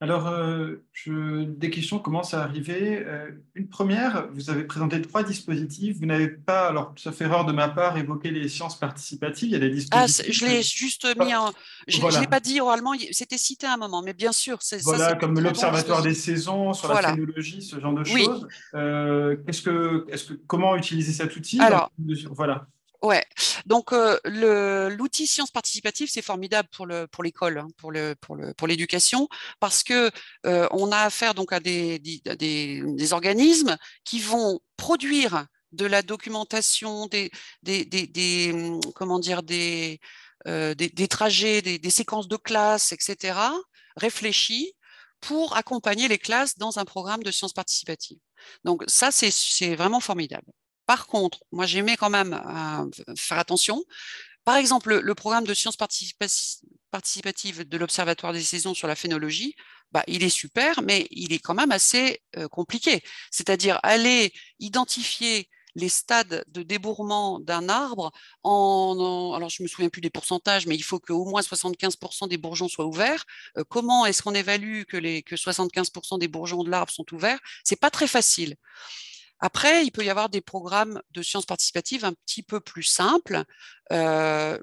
Alors, euh, des questions commencent à arriver. Euh, une première, vous avez présenté trois dispositifs. Vous n'avez pas, alors, ça fait erreur de ma part, évoqué les sciences participatives. Il y a des ah, dispositifs. je l'ai juste ah, mis en. Je ne l'ai pas dit oralement, c'était cité à un moment, mais bien sûr. Voilà, ça, comme l'Observatoire des saisons, sur la phénologie, ce genre de choses. Euh, comment utiliser cet outil voilà. Ouais. Donc l'outil sciences participatives c'est formidable pour le pour l'école, hein, pour le pour le pour l'éducation parce que on a affaire donc à des, des, organismes qui vont produire de la documentation des des, des mmh, comment dire des des, trajets, des, séquences de classe, etc. réfléchis pour accompagner les classes dans un programme de sciences participatives. Donc ça c'est vraiment formidable. Par contre, moi, j'aimais quand même euh, faire attention. Par exemple, le programme de sciences participatives de l'Observatoire des saisons sur la phénologie, bah, il est super, mais il est quand même assez euh, compliqué. C'est-à-dire aller identifier les stades de débourrement d'un arbre en, alors je me souviens plus des pourcentages mais il faut qu'au moins 75% des bourgeons soient ouverts euh, comment est-ce qu'on évalue que les que 75% des bourgeons de l'arbre sont ouverts c'est pas très facile après, il peut y avoir des programmes de sciences participatives un petit peu plus simples. Euh,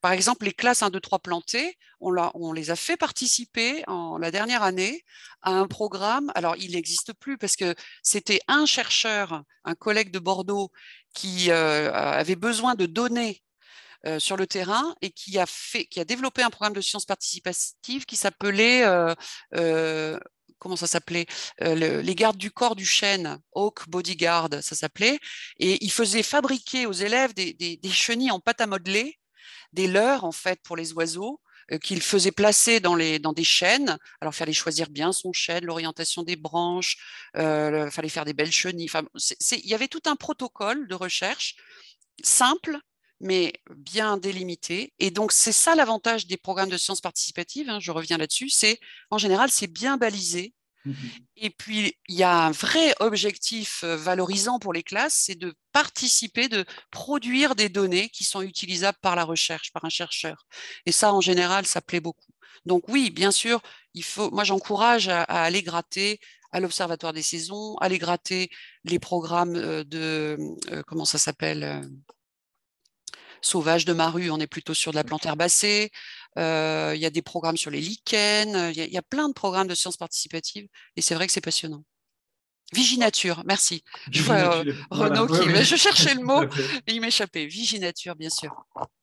par exemple, les classes 1, 2, 3 plantées, on, les a fait participer en la dernière année à un programme. Alors, il n'existe plus parce que c'était un chercheur, un collègue de Bordeaux, qui euh, avait besoin de données euh, sur le terrain et qui a, fait, qui a développé un programme de sciences participatives qui s'appelait comment ça s'appelait euh, Les gardes du corps du chêne, Hawk Bodyguard, ça s'appelait. Et ils faisait fabriquer aux élèves des, chenilles en pâte à modeler, des leurres en fait pour les oiseaux euh, qu'il faisait placer dans, les, dans des chaînes. Alors, fallait choisir bien son chêne, l'orientation des branches, il euh, fallait faire des belles chenilles. il y avait tout un protocole de recherche simple mais bien délimité. Et donc, c'est ça l'avantage des programmes de sciences participatives, hein, je reviens là-dessus, c'est en général, c'est bien balisé. Mmh Et puis, il y a un vrai objectif euh, valorisant pour les classes, c'est de participer, de produire des données qui sont utilisables par la recherche, par un chercheur. Et ça, en général, ça plaît beaucoup. Donc oui, bien sûr, il faut, moi j'encourage à, aller gratter à l'Observatoire des saisons, aller gratter les programmes euh, de, euh, comment ça s'appelle, sauvage de Maru, on est plutôt sur de la plante herbacée. Euh, il y a des programmes sur les lichens, il y, il y a plein de programmes de sciences participatives et c'est vrai que c'est passionnant. Viginature, merci. Je euh, Renaud je cherchais le mot et il m'échappait. Viginature, bien sûr.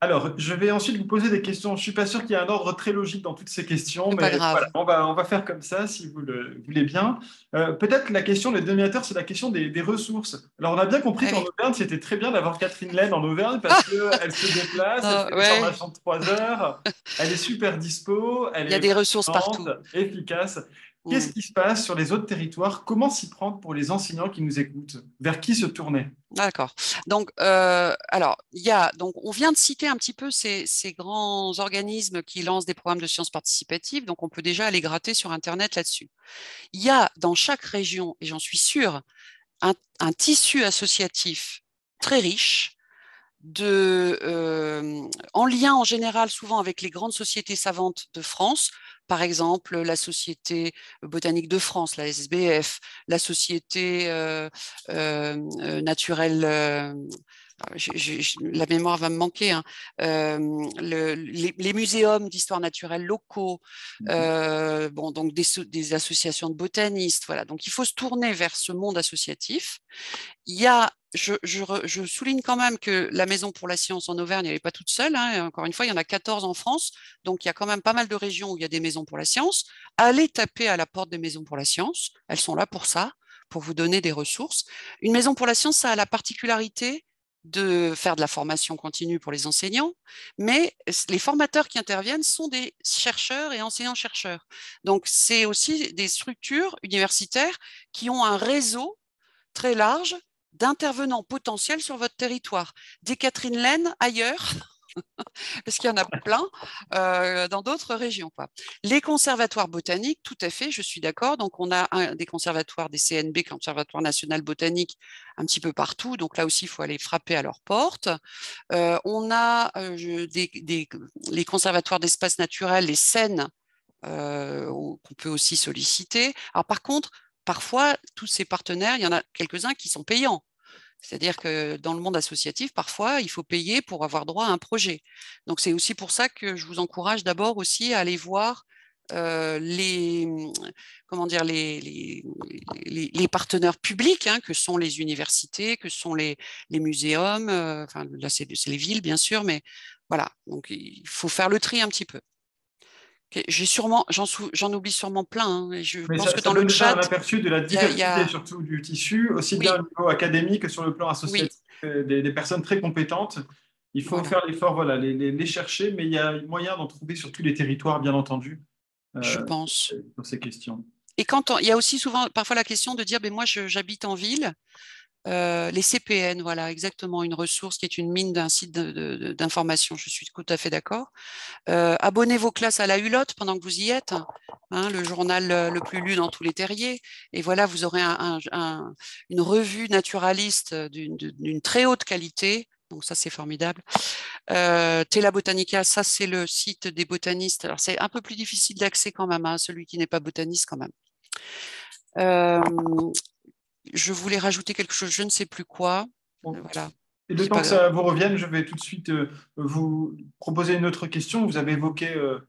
Alors, je vais ensuite vous poser des questions. Je ne suis pas sûr qu'il y ait un ordre très logique dans toutes ces questions, mais on, va, on va faire comme ça si vous le voulez bien. Euh, peut-être la question des dominateurs, c'est la question des, ressources. Alors, on a bien compris ah qu'en Auvergne, c'était très bien d'avoir Catherine Laine en Auvergne parce qu'elle se déplace, elle ah, fait de 3 heures, elle est super dispo. Elle il y a est des ressources partout. Efficace. Qu'est-ce qui se passe sur les autres territoires Comment s'y prendre pour les enseignants qui nous écoutent Vers qui se tourner D'accord. Donc, euh, alors, il y a, donc, on vient de citer un petit peu ces, grands organismes qui lancent des programmes de sciences participatives. Donc, on peut déjà aller gratter sur Internet là-dessus. Il y a dans chaque région, et j'en suis sûre, un, tissu associatif très riche. De, euh, en lien en général souvent avec les grandes sociétés savantes de France, par exemple, la Société botanique de France, la SBF, la Société euh, euh, euh, naturelle. Ah, la mémoire va me manquer, hein, les, muséums d'histoire naturelle locaux, mmh bon, donc des, des, associations de botanistes, voilà. Donc il faut se tourner vers ce monde associatif. Il y a je, souligne quand même que la Maison pour la Science en Auvergne, elle n'est pas toute seule. Hein, encore une fois, il y en a 14 en France, donc il y a quand même pas mal de régions où il y a des maisons pour la science. Allez taper à la porte des maisons pour la science, elles sont là pour ça, pour vous donner des ressources. Une maison pour la science, ça a la particularité de faire de la formation continue pour les enseignants, mais les formateurs qui interviennent sont des chercheurs et enseignants-chercheurs. Donc, c'est aussi des structures universitaires qui ont un réseau très large d'intervenants potentiels sur votre territoire. Des Catherine Laine ailleurs, parce qu'il y en a plein euh, dans d'autres régions. Les conservatoires botaniques, tout à fait, je suis d'accord. Donc, on a des conservatoires, des CNB, Conservatoire national botanique, un petit peu partout. Donc, là aussi, il faut aller frapper à leur porte. Euh, on a euh, les conservatoires d'espaces naturels, les scènes qu'on peut aussi solliciter. Alors, par contre, parfois, tous ces partenaires, il y en a quelques-uns qui sont payants. C'est-à-dire que dans le monde associatif, parfois, il faut payer pour avoir droit à un projet. Donc, c'est aussi pour ça que je vous encourage d'abord aussi à aller voir euh, les, comment dire, les, partenaires publics, hein, que sont les universités, que sont les, muséums, euh, enfin, là, c'est les villes, bien sûr, mais voilà, donc il faut faire le tri un petit peu. J'ai sûrement, j'en, oublie sûrement plein. Hein, je pense que dans le chat, un aperçu de la diversité surtout du tissu, aussi bien au niveau académique que sur le plan associatif, des, personnes très compétentes. Il faut faire l'effort, voilà, les, chercher, mais il y a moyen d'en trouver sur tous les territoires, bien entendu. Euh, je pense. Sur ces questions. Et quand il y a aussi souvent, parfois la question de dire, «Ben, moi, j'habite en ville. Euh, les CPN, voilà, exactement, une ressource qui est une mine d'un site d'information, je suis tout à fait d'accord. Euh, abonnez vos classes à la Hulotte pendant que vous y êtes, hein, le journal euh, le plus lu dans tous les terriers, et voilà, vous aurez une revue naturaliste d'une très haute qualité, donc ça, c'est formidable. Tela Botanica, ça, c'est le site des botanistes. Alors, c'est un peu plus difficile d'accès quand même, à hein, celui qui n'est pas botaniste quand même je voulais rajouter quelque chose, je ne sais plus quoi. Euh, voilà. Et de temps que ça vous revienne, je vais tout de suite euh, vous proposer une autre question. Vous avez évoqué euh,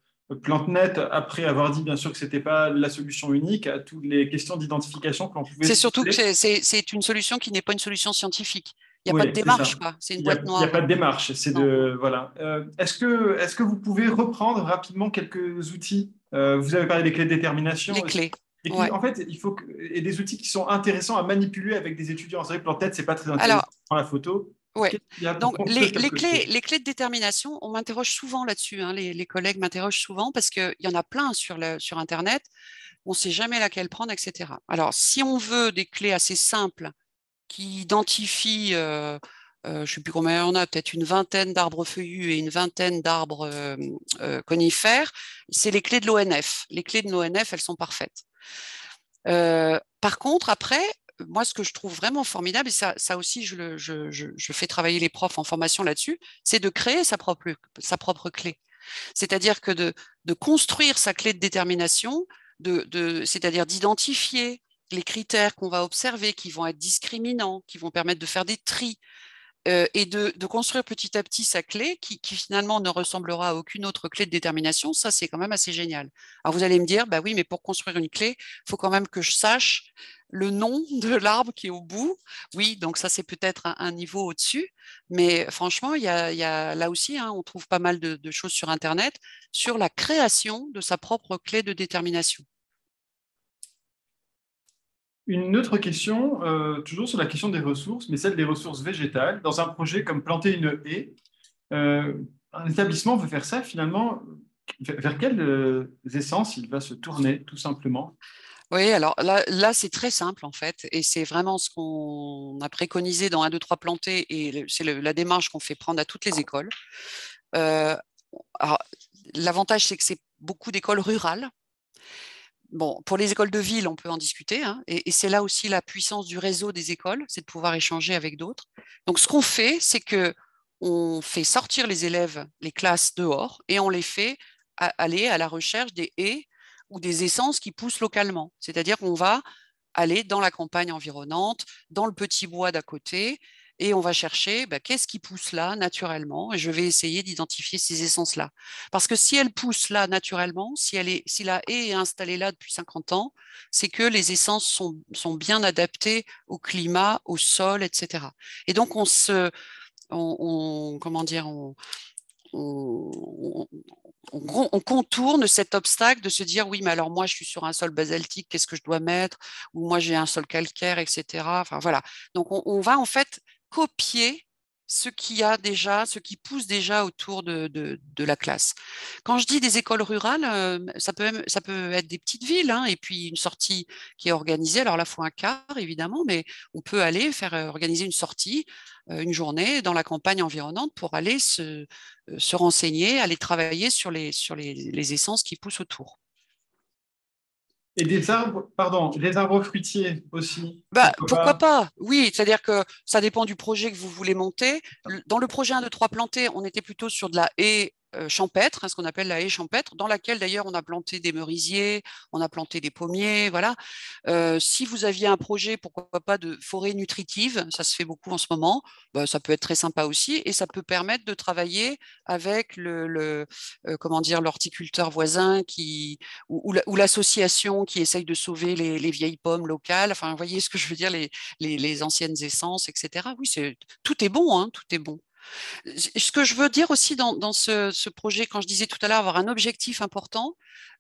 PlantNet après avoir dit bien sûr que ce n'était pas la solution unique à toutes les questions d'identification que pouvait. C'est surtout que c'est une solution qui n'est pas une solution scientifique. Il n'y a, pas de démarche, C'est une boîte noire. Il n'y a pas de démarche. C'est de voilà. est-ce que est que vous pouvez reprendre rapidement quelques outils Vous avez parlé des clés de détermination. Les clés en fait, il faut que... des outils qui sont intéressants à manipuler avec des étudiants. C'est vrai que tête, c'est pas très intéressant Alors... la photo. Donc, les, clés, de détermination, on m'interroge souvent là-dessus. Hein. Les, collègues m'interrogent souvent parce qu'il y en a plein sur, sur Internet. On ne sait jamais laquelle prendre, etc. Alors, si on veut des clés assez simples qui identifient, euh, euh, je ne sais plus combien y en a, peut-être une vingtaine d'arbres feuillus et une vingtaine d'arbres euh, conifères, c'est les clés de l'ONF. Les clés de l'ONF, elles sont parfaites. Euh, par contre, après, moi, ce que je trouve vraiment formidable, et ça, aussi, je, fais travailler les profs en formation là-dessus, c'est de créer sa propre, clé. C'est-à-dire que de, construire sa clé de détermination, de, c'est-à-dire d'identifier les critères qu'on va observer qui vont être discriminants, qui vont permettre de faire des tris, euh, et de, construire petit à petit sa clé qui, finalement ne ressemblera à aucune autre clé de détermination, ça c'est quand même assez génial. Alors vous allez me dire, bah oui, mais pour construire une clé, il faut quand même que je sache le nom de l'arbre qui est au bout. Oui, donc ça c'est peut-être un, niveau au-dessus, mais franchement, il y, a, là aussi, hein, on trouve pas mal de choses sur Internet sur la création de sa propre clé de détermination. Une autre question, euh, toujours sur la question des ressources, mais celle des ressources végétales. Dans un projet comme planter une haie, euh, un établissement veut faire ça finalement. Vers quelles euh, essences il va se tourner, tout simplement oui, alors là, c'est très simple en fait, et c'est vraiment ce qu'on a préconisé dans 1, 2, 3 Planter. et c'est la démarche qu'on fait prendre à toutes les écoles. L'avantage, c'est que c'est beaucoup d'écoles rurales, pour les écoles de ville, on peut en discuter, hein, et, c'est là aussi la puissance du réseau des écoles, c'est de pouvoir échanger avec d'autres. Donc, ce qu'on fait, c'est que on fait sortir les élèves, les classes dehors, et on les fait aller à la recherche des haies ou des essences qui poussent localement. C'est-à-dire qu'on va aller dans la campagne environnante, dans le petit bois d'à côté, et on va chercher bah, qu'est-ce qui pousse là naturellement et je vais essayer d'identifier ces essences-là. Parce que si elle pousse là naturellement, si, elle est, si la haie est installée là depuis 50 ans, c'est que les essences sont, sont, bien adaptées au climat, au sol, etc. Et donc on se... On, comment dire on, on, on, contourne cet obstacle de se dire oui, mais alors moi je suis sur un sol basaltique, qu'est-ce que je dois mettre Ou moi j'ai un sol calcaire, etc. Enfin voilà. Donc on, va en fait copier ce qui a déjà, ce qui pousse déjà autour de, la classe. Quand je dis des écoles rurales, euh, ça peut, ça peut être des petites villes, hein, et puis une sortie qui est organisée. Alors là, il faut un quart, évidemment, mais on peut aller faire euh, organiser une sortie, euh, une journée dans la campagne environnante pour aller se, renseigner, aller travailler sur les, sur les essences qui poussent autour. Et des arbres, pardon, des arbres fruitiers aussi. Bah, pourquoi, pas, Oui, c'est-à-dire que ça dépend du projet que vous voulez monter. Ah. Dans le projet 1, 2, 3 on était plutôt sur de la haie euh, champêtre, hein, ce qu'on appelle la haie champêtre, dans laquelle d'ailleurs on a planté des merisiers, on a planté des pommiers, voilà. Euh, si vous aviez un projet, pourquoi pas de forêt nutritive, ça se fait beaucoup en ce moment, bah, ça peut être très sympa aussi, et ça peut permettre de travailler avec le, euh, comment dire l'horticulteur voisin qui ou, l'association qui essaye de sauver les, vieilles pommes locales. Enfin, vous voyez ce que je veux dire, les, anciennes essences, etc. Oui, tout est bon, hein, tout est bon. Ce que je veux dire aussi dans, ce, projet, quand je disais tout à l'heure avoir un objectif important,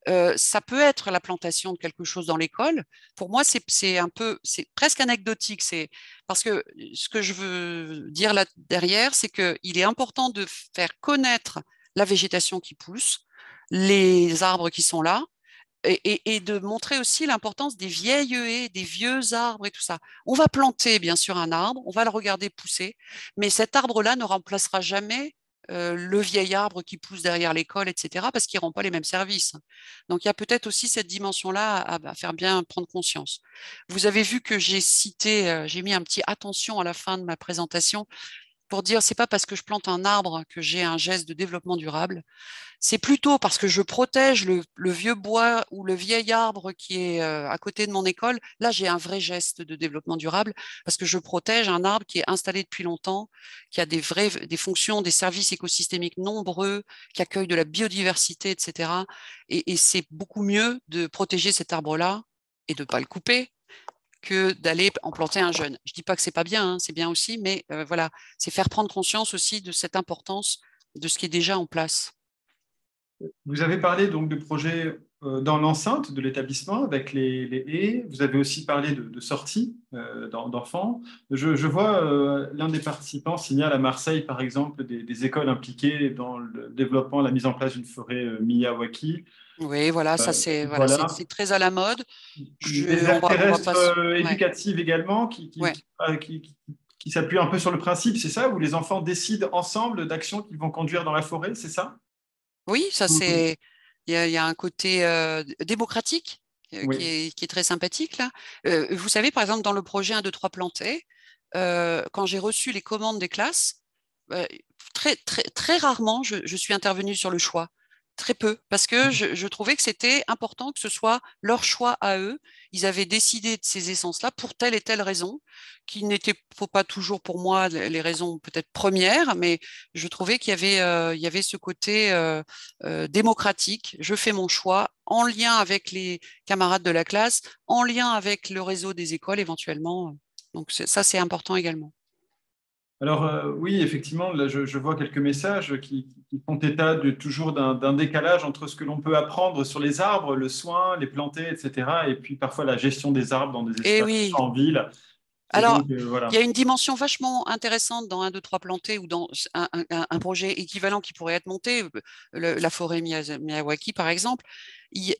euh, ça peut être la plantation de quelque chose dans l'école. Pour moi, c'est un peu, c'est presque anecdotique. C'est parce que ce que je veux dire là derrière, c'est qu'il est important de faire connaître la végétation qui pousse, les arbres qui sont là, et, de montrer aussi l'importance des vieilles haies, des vieux arbres et tout ça. On va planter bien sûr un arbre, on va le regarder pousser, mais cet arbre-là ne remplacera jamais euh, le vieil arbre qui pousse derrière l'école, etc., parce qu'il ne rend pas les mêmes services. Donc il y a peut-être aussi cette dimension-là à, faire bien prendre conscience. Vous avez vu que j'ai cité, euh, j'ai mis un petit attention à la fin de ma présentation pour dire c'est pas parce que je plante un arbre que j'ai un geste de développement durable, c'est plutôt parce que je protège le, vieux bois ou le vieil arbre qui est euh, à côté de mon école. Là, j'ai un vrai geste de développement durable parce que je protège un arbre qui est installé depuis longtemps, qui a des vraies des fonctions, des services écosystémiques nombreux, qui accueille de la biodiversité, etc. Et, et c'est beaucoup mieux de protéger cet arbre-là et de ne pas le couper que d'aller planter un jeune. Je ne dis pas que c'est pas bien, hein, c'est bien aussi, mais euh, voilà, c'est faire prendre conscience aussi de cette importance de ce qui est déjà en place. Vous avez parlé donc de projets euh, dans l'enceinte de l'établissement avec les, haies. Vous avez aussi parlé de, sorties euh, d'enfants. Je, vois l'un des participants signale à Marseille, par exemple, des, écoles impliquées dans le développement, la mise en place d'une forêt Miyawaki. Oui, voilà, ça euh, c'est très à la mode. Je, les aires euh, également, qui, qui, euh, s'appuie un peu sur le principe, c'est ça, où les enfants décident ensemble d'actions qu'ils vont conduire dans la forêt, c'est ça Oui, ça c'est. Il y, a un côté démocratique qui, est, très sympathique là. vous savez, par exemple, dans le projet 1, 2, 3 plantés, quand j'ai reçu les commandes des classes, très, très, très rarement je, je, suis intervenue sur le choix. Très peu, parce que mmh je, trouvais que c'était important que ce soit leur choix à eux. Ils avaient décidé de ces essences-là pour telle et telle raison, qui n'étaient pas toujours pour moi les raisons peut-être premières, mais je trouvais qu'il y avait, euh, ce côté euh, euh, démocratique. Je fais mon choix en lien avec les camarades de la classe, en lien avec le réseau des écoles éventuellement. Donc ça, c'est important également. Alors euh, oui, effectivement, je, vois quelques messages qui, font état toujours d'un décalage entre ce que l'on peut apprendre sur les arbres, le soin, les planter, etc., et puis parfois la gestion des arbres dans des eh espaces en ville. Alors, euh, il y a une dimension vachement intéressante dans un, deux trois plantés ou dans un, projet équivalent qui pourrait être monté, la forêt Miyawaki par exemple,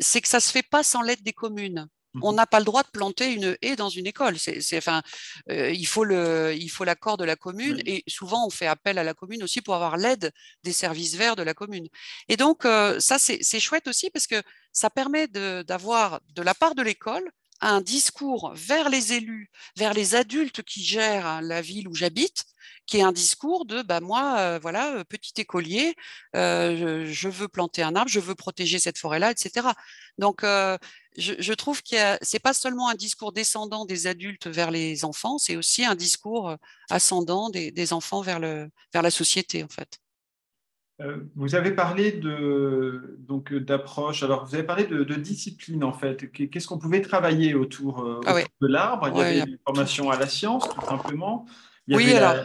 c'est que ça ne se fait pas sans l'aide des communes on mmh n'a pas le droit de planter une haie dans une école. C'est, enfin, euh, il, faut le, il faut l'accord de la commune et souvent on fait appel à la commune aussi pour avoir l'aide des services verts de la commune. Et donc, euh, ça, c'est, chouette aussi parce que ça permet d'avoir de, la part de l'école un discours vers les élus, vers les adultes qui gèrent la ville où j'habite, qui est un discours de bah moi euh, voilà euh, petit écolier euh, je, veux planter un arbre je veux protéger cette forêt là etc donc je, trouve que c'est pas seulement un discours descendant des adultes vers les enfants c'est aussi un discours ascendant des, des enfants vers le vers la société en fait euh, vous avez parlé de donc d'approche. Alors, vous avez parlé de, discipline en fait. Qu'est-ce qu'on pouvait travailler autour, euh, ah de l'arbre Il y avait une formation à la science, tout simplement. Il y avait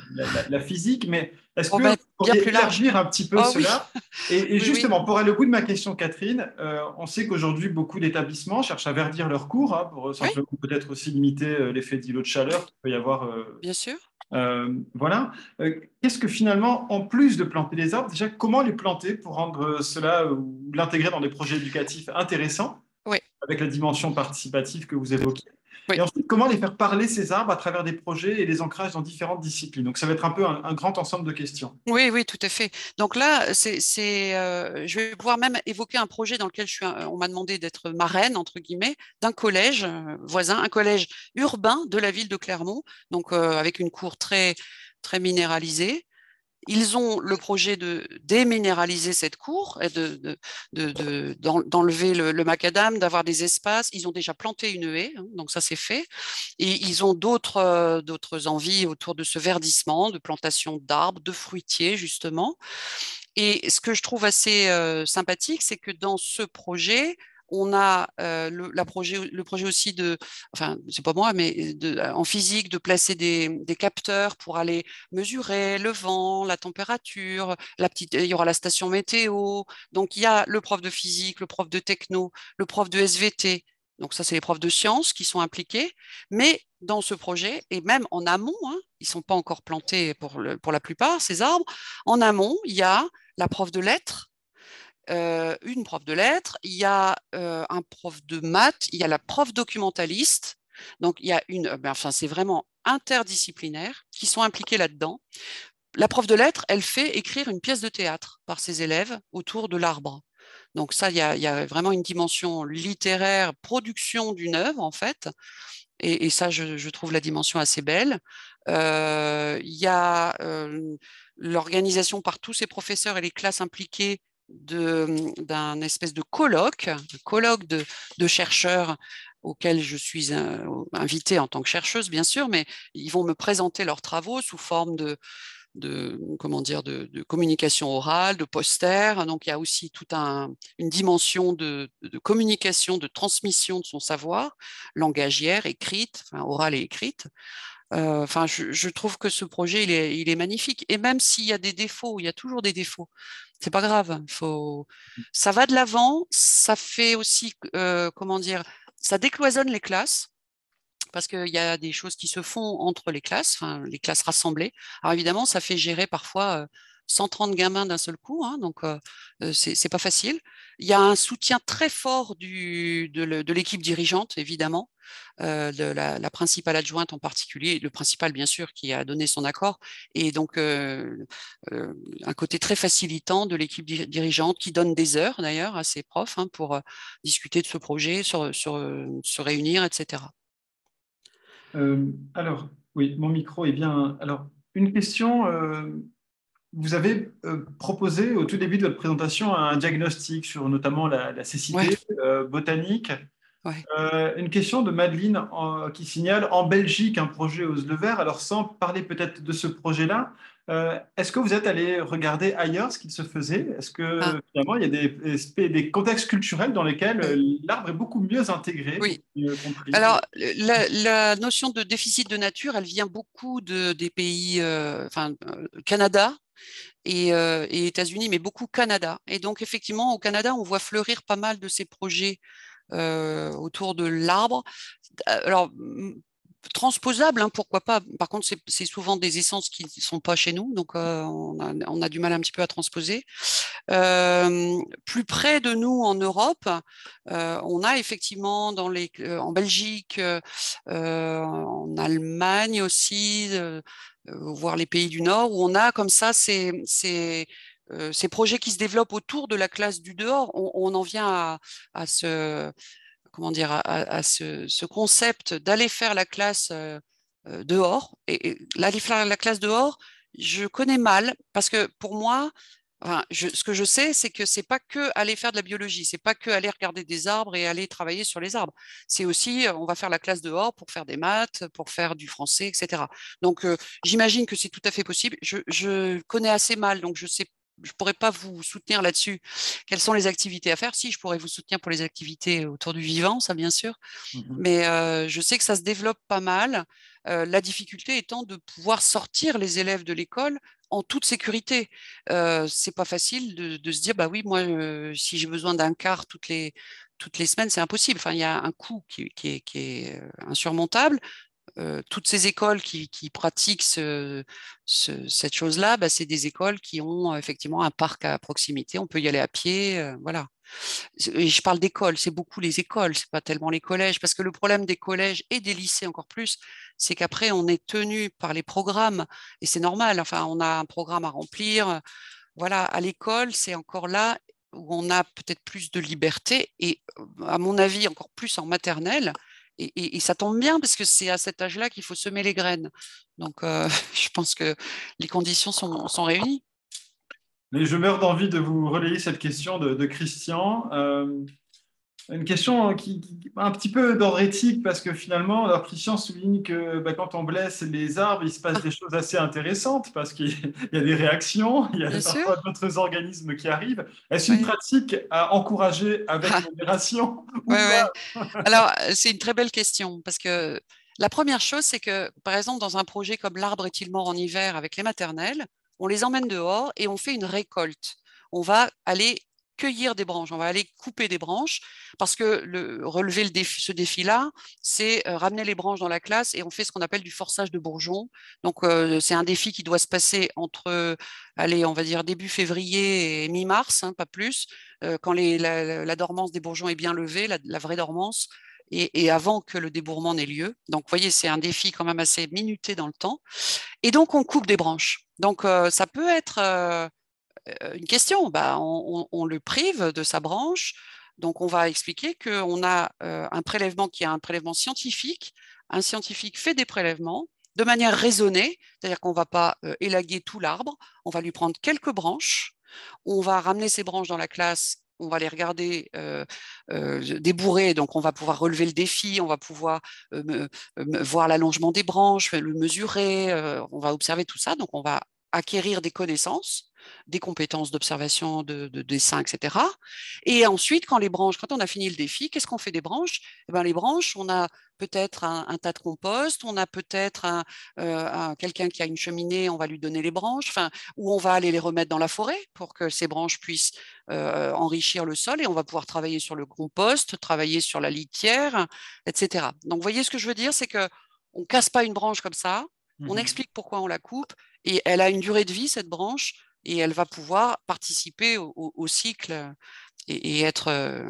la, physique, mais est-ce que vous pourriez élargir un petit peu oh, cela Et, justement, pour aller au bout de ma question, Catherine, euh, on sait qu'aujourd'hui, beaucoup d'établissements cherchent à verdir leurs cours hein, pour simplement peut-être aussi limiter l'effet d'îlot de chaleur qu'il peut y avoir Bien sûr. Euh, voilà. Euh, qu'est-ce que finalement, en plus de planter des arbres, déjà, comment les planter pour rendre euh, cela ou l'intégrer dans des projets éducatifs intéressants avec la dimension participative que vous évoquez et ensuite, comment les faire parler ces arbres à travers des projets et les ancrages dans différentes disciplines Donc, ça va être un peu un, grand ensemble de questions. Oui, oui, tout à fait. Donc là, c'est, euh, je vais pouvoir même évoquer un projet dans lequel on m'a demandé d'être marraine, entre guillemets, d'un collège euh, voisin, un collège urbain de la ville de Clermont, donc euh, avec une cour très minéralisée ils ont le projet de déminéraliser cette cour, et d'enlever le, macadam, d'avoir des espaces. Ils ont déjà planté une haie, hein, donc ça c'est fait. Et ils ont euh, d'autres, envies autour de ce verdissement, de plantation d'arbres, de fruitiers justement. Et ce que je trouve assez euh, sympathique, c'est que dans ce projet, on a euh, le, projet, le projet aussi de, enfin, c'est pas moi, mais euh, en physique, de placer des, capteurs pour aller mesurer le vent, la température, la petite, il y aura la station météo. Donc, il y a le prof de physique, le prof de techno, le prof de SVT. Donc, ça, c'est les profs de sciences qui sont impliqués. Mais dans ce projet, et même en amont, hein, ils ne sont pas encore plantés pour, pour la plupart, ces arbres, en amont, il y a la prof de lettres euh, une prof de lettres, il y a euh, un prof de maths, il y a la prof documentaliste. Donc, il y a une, euh, ben, enfin, c'est vraiment interdisciplinaire qui sont impliqués là-dedans. La prof de lettres, elle fait écrire une pièce de théâtre par ses élèves autour de l'arbre. Donc ça, il y, a, vraiment une dimension littéraire, production d'une œuvre en fait. Et, ça, je, trouve la dimension assez belle. il y a l'organisation par tous ces professeurs et les classes impliquées d'un espèce de colloque, de colloque de, chercheurs auxquels je suis euh, invitée en tant que chercheuse, bien sûr, mais ils vont me présenter leurs travaux sous forme de, comment dire, de, communication orale, de poster. Donc, il y a aussi toute une dimension de, communication, de transmission de son savoir, langagière, écrite, orale et écrite. Euh, enfin, je, trouve que ce projet, il est, magnifique. Et même s'il y a des défauts, il y a toujours des défauts. C'est pas grave. Faut... Mmh. Ça va de l'avant. Ça fait aussi, euh, comment dire, ça décloisonne les classes parce qu'il y a des choses qui se font entre les classes, les classes rassemblées. Alors évidemment, ça fait gérer parfois euh, 130 gamins d'un seul coup, hein, donc euh, euh, ce c'est pas facile. Il y a un soutien très fort du, de l'équipe dirigeante, évidemment, euh, de la, principale adjointe en particulier, le principal bien sûr qui a donné son accord, et donc un côté très facilitant de l'équipe dirigeante qui donne des heures d'ailleurs à ses profs hein, pour discuter de ce projet, sur, se réunir, etc. alors, oui, mon micro est bien. Alors, une question vous avez euh, proposé au tout début de votre présentation un diagnostic sur notamment la, cécité euh, botanique. Euh, une question de Madeleine qui signale en Belgique un projet aux levers. Alors sans parler peut-être de ce projet-là, est-ce que vous êtes allé regarder ailleurs ce qu'il se faisait Est-ce que ah. finalement il y a des, des contextes culturels dans lesquels l'arbre est beaucoup mieux intégré Oui. Alors la, notion de déficit de nature, elle vient beaucoup des pays, enfin Canada, euh, et, États-Unis, mais beaucoup Canada. Et donc, effectivement, au Canada, on voit fleurir pas mal de ces projets euh, autour de l'arbre. Alors, mm, transposable, hein, pourquoi pas. Par contre, c'est souvent des essences qui ne sont pas chez nous, donc euh, on, a, du mal un petit peu à transposer. plus près de nous en Europe, on a effectivement dans les, en Belgique, en Allemagne aussi, euh, voire les pays du Nord, où on a comme ça euh, ces, projets qui se développent autour de la classe du dehors. On, en vient à, à, ce, concept d'aller faire la classe euh, dehors. et l'aller faire la classe dehors, je connais mal parce que pour moi, ce que je sais, c'est que c'est pas que aller faire de la biologie, c'est pas que aller regarder des arbres et aller travailler sur les arbres. C'est aussi, euh, on va faire la classe dehors pour faire des maths, pour faire du français, etc. Donc, euh, j'imagine que c'est tout à fait possible. Je, je, connais assez mal, donc je sais je ne pourrais pas vous soutenir là-dessus. Quelles sont les activités à faire Si, je pourrais vous soutenir pour les activités autour du vivant, ça bien sûr. Mmh Mais je sais que ça se développe pas mal. la difficulté étant de pouvoir sortir les élèves de l'école en toute sécurité. Ce n'est pas facile de, se dire, bah oui, moi, si j'ai besoin d'un quart toutes les toutes les semaines, c'est impossible. Enfin, il y a un coût est, qui est insurmontable. Euh, toutes ces écoles qui, pratiquent cette chose-là, bah, c'est des écoles qui ont euh, effectivement un parc à proximité. On peut y aller à pied, euh, voilà. je parle d'écoles, c'est beaucoup les écoles, c'est pas tellement les collèges, parce que le problème des collèges et des lycées encore plus, c'est qu'après on est tenu par les programmes et c'est normal. Enfin, on a un programme à remplir. Voilà, à l'école, c'est encore là où on a peut-être plus de liberté et, à mon avis, encore plus en maternelle et, ça tombe bien parce que c'est à cet âge-là qu'il faut semer les graines. Donc, euh, je pense que les conditions sont, réunies. Mais je meurs d'envie de vous relayer cette question de, Christian. Euh, une question hein, qui, un petit peu d'ordre éthique parce que finalement, alors Christian souligne que bah, quand on blesse les arbres, il se passe des choses assez intéressantes parce qu'il y a des réactions, il y a d'autres organismes qui arrivent. Est-ce une pratique à encourager avec l'opération ah. Alors, euh, c'est une très belle question parce que la première chose, c'est que par exemple, dans un projet comme l'arbre est-il mort en hiver avec les maternelles, on les emmène dehors et on fait une récolte. On va aller cueillir des branches, on va aller couper des branches, parce que le, relever le défi, ce défi-là, c'est euh, ramener les branches dans la classe et on fait ce qu'on appelle du forçage de bourgeons. Donc euh, c'est un défi qui doit se passer entre, allez, on va dire début février et mi-mars, hein, pas plus, euh, quand la, dormance des bourgeons est bien levée, la, vraie dormance, et, et, avant que le débourrement n'ait lieu. Donc vous voyez, c'est un défi quand même assez minuté dans le temps. Et donc on coupe des branches. Donc ça peut être euh, une question, bah, on, le prive de sa branche. Donc, on va expliquer qu'on a euh, un prélèvement qui est un prélèvement scientifique. Un scientifique fait des prélèvements de manière raisonnée, c'est-à-dire qu'on ne va pas euh, élaguer tout l'arbre, on va lui prendre quelques branches, on va ramener ces branches dans la classe on va les regarder débourrer, donc on va pouvoir relever le défi, on va pouvoir voir l'allongement des branches, le mesurer, on va observer tout ça, donc on va acquérir des connaissances, des compétences d'observation, de, dessin, etc. Et ensuite, quand les branches, quand on a fini le défi, qu'est-ce qu'on fait des branches eh ben, Les branches, on a peut-être un, tas de compost, on a peut-être euh, quelqu'un qui a une cheminée, on va lui donner les branches, ou on va aller les remettre dans la forêt pour que ces branches puissent euh, enrichir le sol et on va pouvoir travailler sur le compost, travailler sur la litière, etc. Donc, vous voyez ce que je veux dire, c'est que on casse pas une branche comme ça, on mmh explique pourquoi on la coupe et elle a une durée de vie, cette branche, et elle va pouvoir participer au, cycle et, être euh,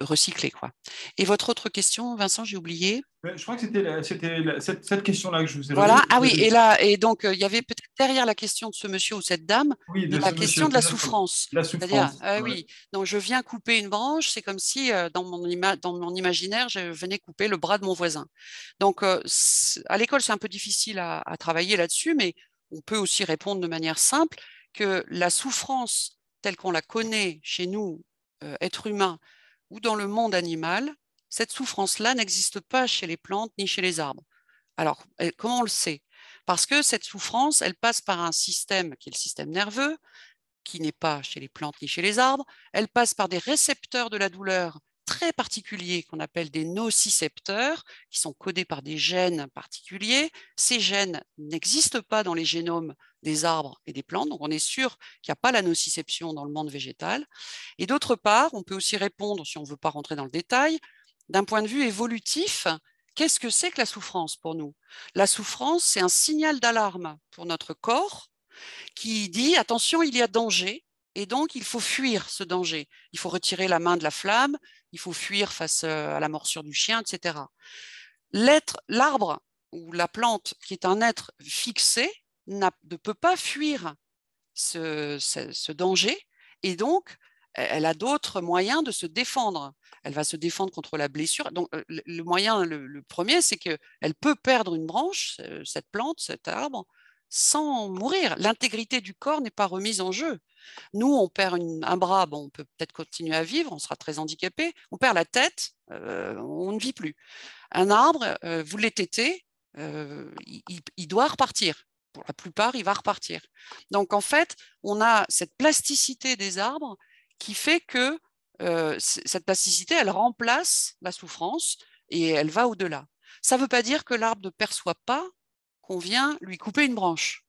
recyclée. Quoi. Et votre autre question, Vincent, j'ai oublié. Euh, je crois que c'était cette, question-là que je vous ai Voilà, ah oui, et, là, et donc euh, il y avait peut-être derrière la question de ce monsieur ou cette dame la question de la souffrance. La souffrance. Ah oui, donc je viens couper une branche, c'est comme si dans, mon dans mon imaginaire, je venais couper le bras de mon voisin. Donc à l'école, c'est un peu difficile à travailler là-dessus, mais on peut aussi répondre de manière simple que la souffrance telle qu'on la connaît chez nous, être euh, êtres humains, ou dans le monde animal, cette souffrance-là n'existe pas chez les plantes ni chez les arbres. Alors, euh, comment on le sait Parce que cette souffrance, elle passe par un système qui est le système nerveux, qui n'est pas chez les plantes ni chez les arbres. Elle passe par des récepteurs de la douleur très particuliers qu'on appelle des nocicepteurs, qui sont codés par des gènes particuliers. Ces gènes n'existent pas dans les génomes des arbres et des plantes, donc on est sûr qu'il n'y a pas la nociception dans le monde végétal. Et d'autre part, on peut aussi répondre, si on ne veut pas rentrer dans le détail, d'un point de vue évolutif, qu'est-ce que c'est que la souffrance pour nous La souffrance, c'est un signal d'alarme pour notre corps qui dit attention, il y a danger, et donc, il faut fuir ce danger. Il faut retirer la main de la flamme, il faut fuir face euh, à la morsure du chien, etc. L'être, l'arbre ou la plante qui est un être fixé ne peut pas fuir ce, danger et donc elle a d'autres moyens de se défendre. Elle va se défendre contre la blessure. Donc, euh, le moyen, le, premier, c'est qu'elle peut perdre une branche, euh, cette plante, cet arbre, sans mourir. L'intégrité du corps n'est pas remise en jeu. Nous, on perd un bras, on peut peut-être continuer à vivre, on sera très handicapé. On perd la tête, euh, on ne vit plus. Un arbre, euh, vous l'étêtez, euh, il, il doit repartir. Pour la plupart, il va repartir. Donc, en fait, on a cette plasticité des arbres qui fait que cette plasticité, elle remplace la souffrance et elle va au-delà. Ça ne veut pas dire que l'arbre ne perçoit pas on vient lui couper une branche.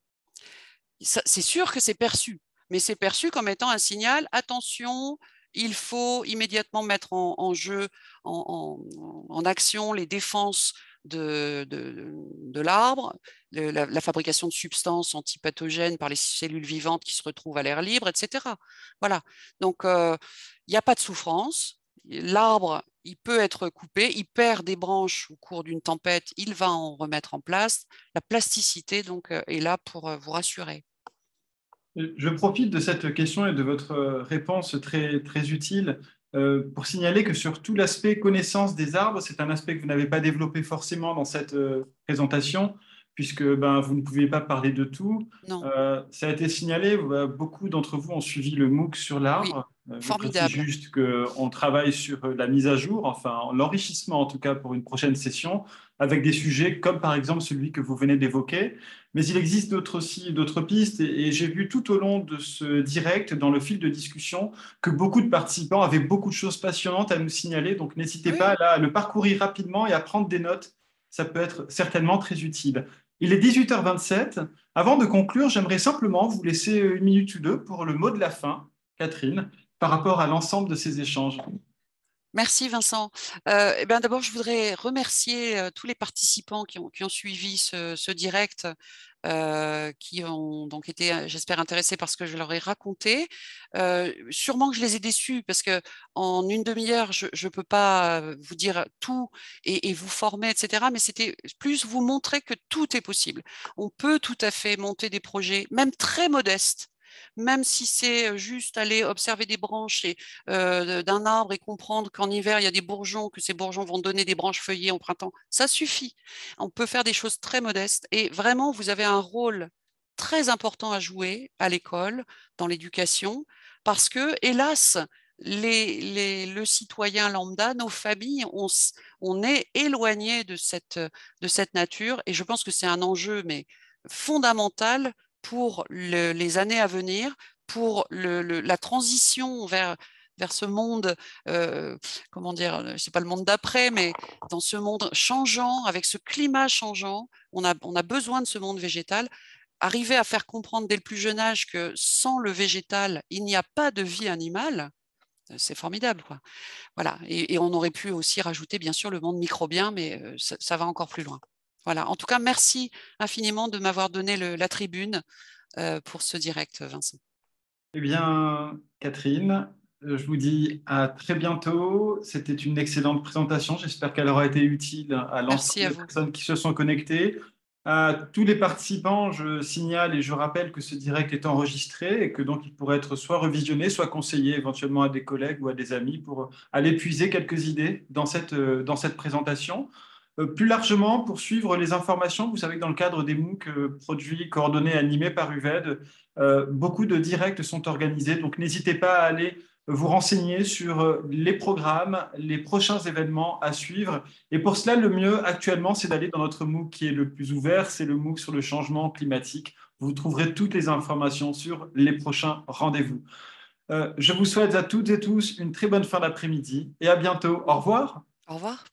C'est sûr que c'est perçu, mais c'est perçu comme étant un signal, attention, il faut immédiatement mettre en, jeu, en, action les défenses de, l'arbre, la, fabrication de substances antipathogènes par les cellules vivantes qui se retrouvent à l'air libre, etc. Voilà. Donc, euh, il n'y a pas de souffrance. L'arbre il peut être coupé, il perd des branches au cours d'une tempête, il va en remettre en place. La plasticité donc euh, est là pour euh, vous rassurer. Euh, je profite de cette question et de votre réponse très, très utile pour signaler que sur tout l'aspect connaissance des arbres, c'est un aspect que vous n'avez pas développé forcément dans cette présentation, puisque ben, vous ne pouvez pas parler de tout. ça a été signalé, bah, beaucoup d'entre vous ont suivi le MOOC sur l'arbre. Euh, C'est juste qu'on travaille sur la mise à jour, enfin l'enrichissement en tout cas pour une prochaine session, avec des sujets comme par exemple celui que vous venez d'évoquer. Mais il existe d'autres aussi, d'autres pistes. Et, j'ai vu tout au long de ce direct, dans le fil de discussion, que beaucoup de participants avaient beaucoup de choses passionnantes à nous signaler. Donc n'hésitez pas là, à le parcourir rapidement et à prendre des notes. Ça peut être certainement très utile. Il est 18h27. Avant de conclure, j'aimerais simplement vous laisser une minute ou deux pour le mot de la fin, Catherine par rapport à l'ensemble de ces échanges. Merci Vincent. Euh, eh ben, d'abord, je voudrais remercier euh, tous les participants qui ont, suivi ce, direct, euh, qui ont donc été, j'espère, intéressés par ce que je leur ai raconté. sûrement que je les ai déçus parce que en une demi-heure, je ne peux pas vous dire tout et, et vous former, etc. Mais c'était plus vous montrer que tout est possible. On peut tout à fait monter des projets, même très modestes, même si c'est juste aller observer des branches d'un arbre et comprendre qu'en hiver, il y a des bourgeons, que ces bourgeons vont donner des branches feuillées en printemps, ça suffit. On peut faire des choses très modestes et vraiment, vous avez un rôle très important à jouer à l'école, dans l'éducation, parce que, hélas, les, le citoyen lambda, nos familles, on, est éloignés de cette, de cette nature et je pense que c'est un enjeu mais fondamental pour les années à venir, pour la transition vers, vers ce monde, euh, comment dire, c'est n'est pas le monde d'après, mais dans ce monde changeant, avec ce climat changeant, on a, on a besoin de ce monde végétal. Arriver à faire comprendre dès le plus jeune âge que sans le végétal, il n'y a pas de vie animale, c'est formidable. Voilà. Et, on aurait pu aussi rajouter, bien sûr, le monde microbien, mais euh, ça va encore plus loin. Voilà, en tout cas, merci infiniment de m'avoir donné la tribune euh, pour ce direct, Vincent. Eh bien, Catherine, euh, je vous dis à très bientôt. C'était une excellente présentation. J'espère qu'elle aura été utile à l'ensemble des personnes qui se sont connectées. À tous les participants, je signale et je rappelle que ce direct est enregistré et que donc il pourrait être soit revisionné, soit conseillé éventuellement à des collègues ou à des amis pour aller puiser quelques idées dans cette, euh, dans cette présentation. Euh, plus largement, pour suivre les informations, vous savez que dans le cadre des MOOC euh, produits coordonnés animés par UVED, euh, beaucoup de directs sont organisés. Donc, n'hésitez pas à aller vous renseigner sur les programmes, les prochains événements à suivre. Et pour cela, le mieux actuellement, c'est d'aller dans notre MOOC qui est le plus ouvert, c'est le MOOC sur le changement climatique. Vous trouverez toutes les informations sur les prochains rendez-vous. je vous souhaite à toutes et tous une très bonne fin d'après-midi et à bientôt. Au revoir. Au revoir.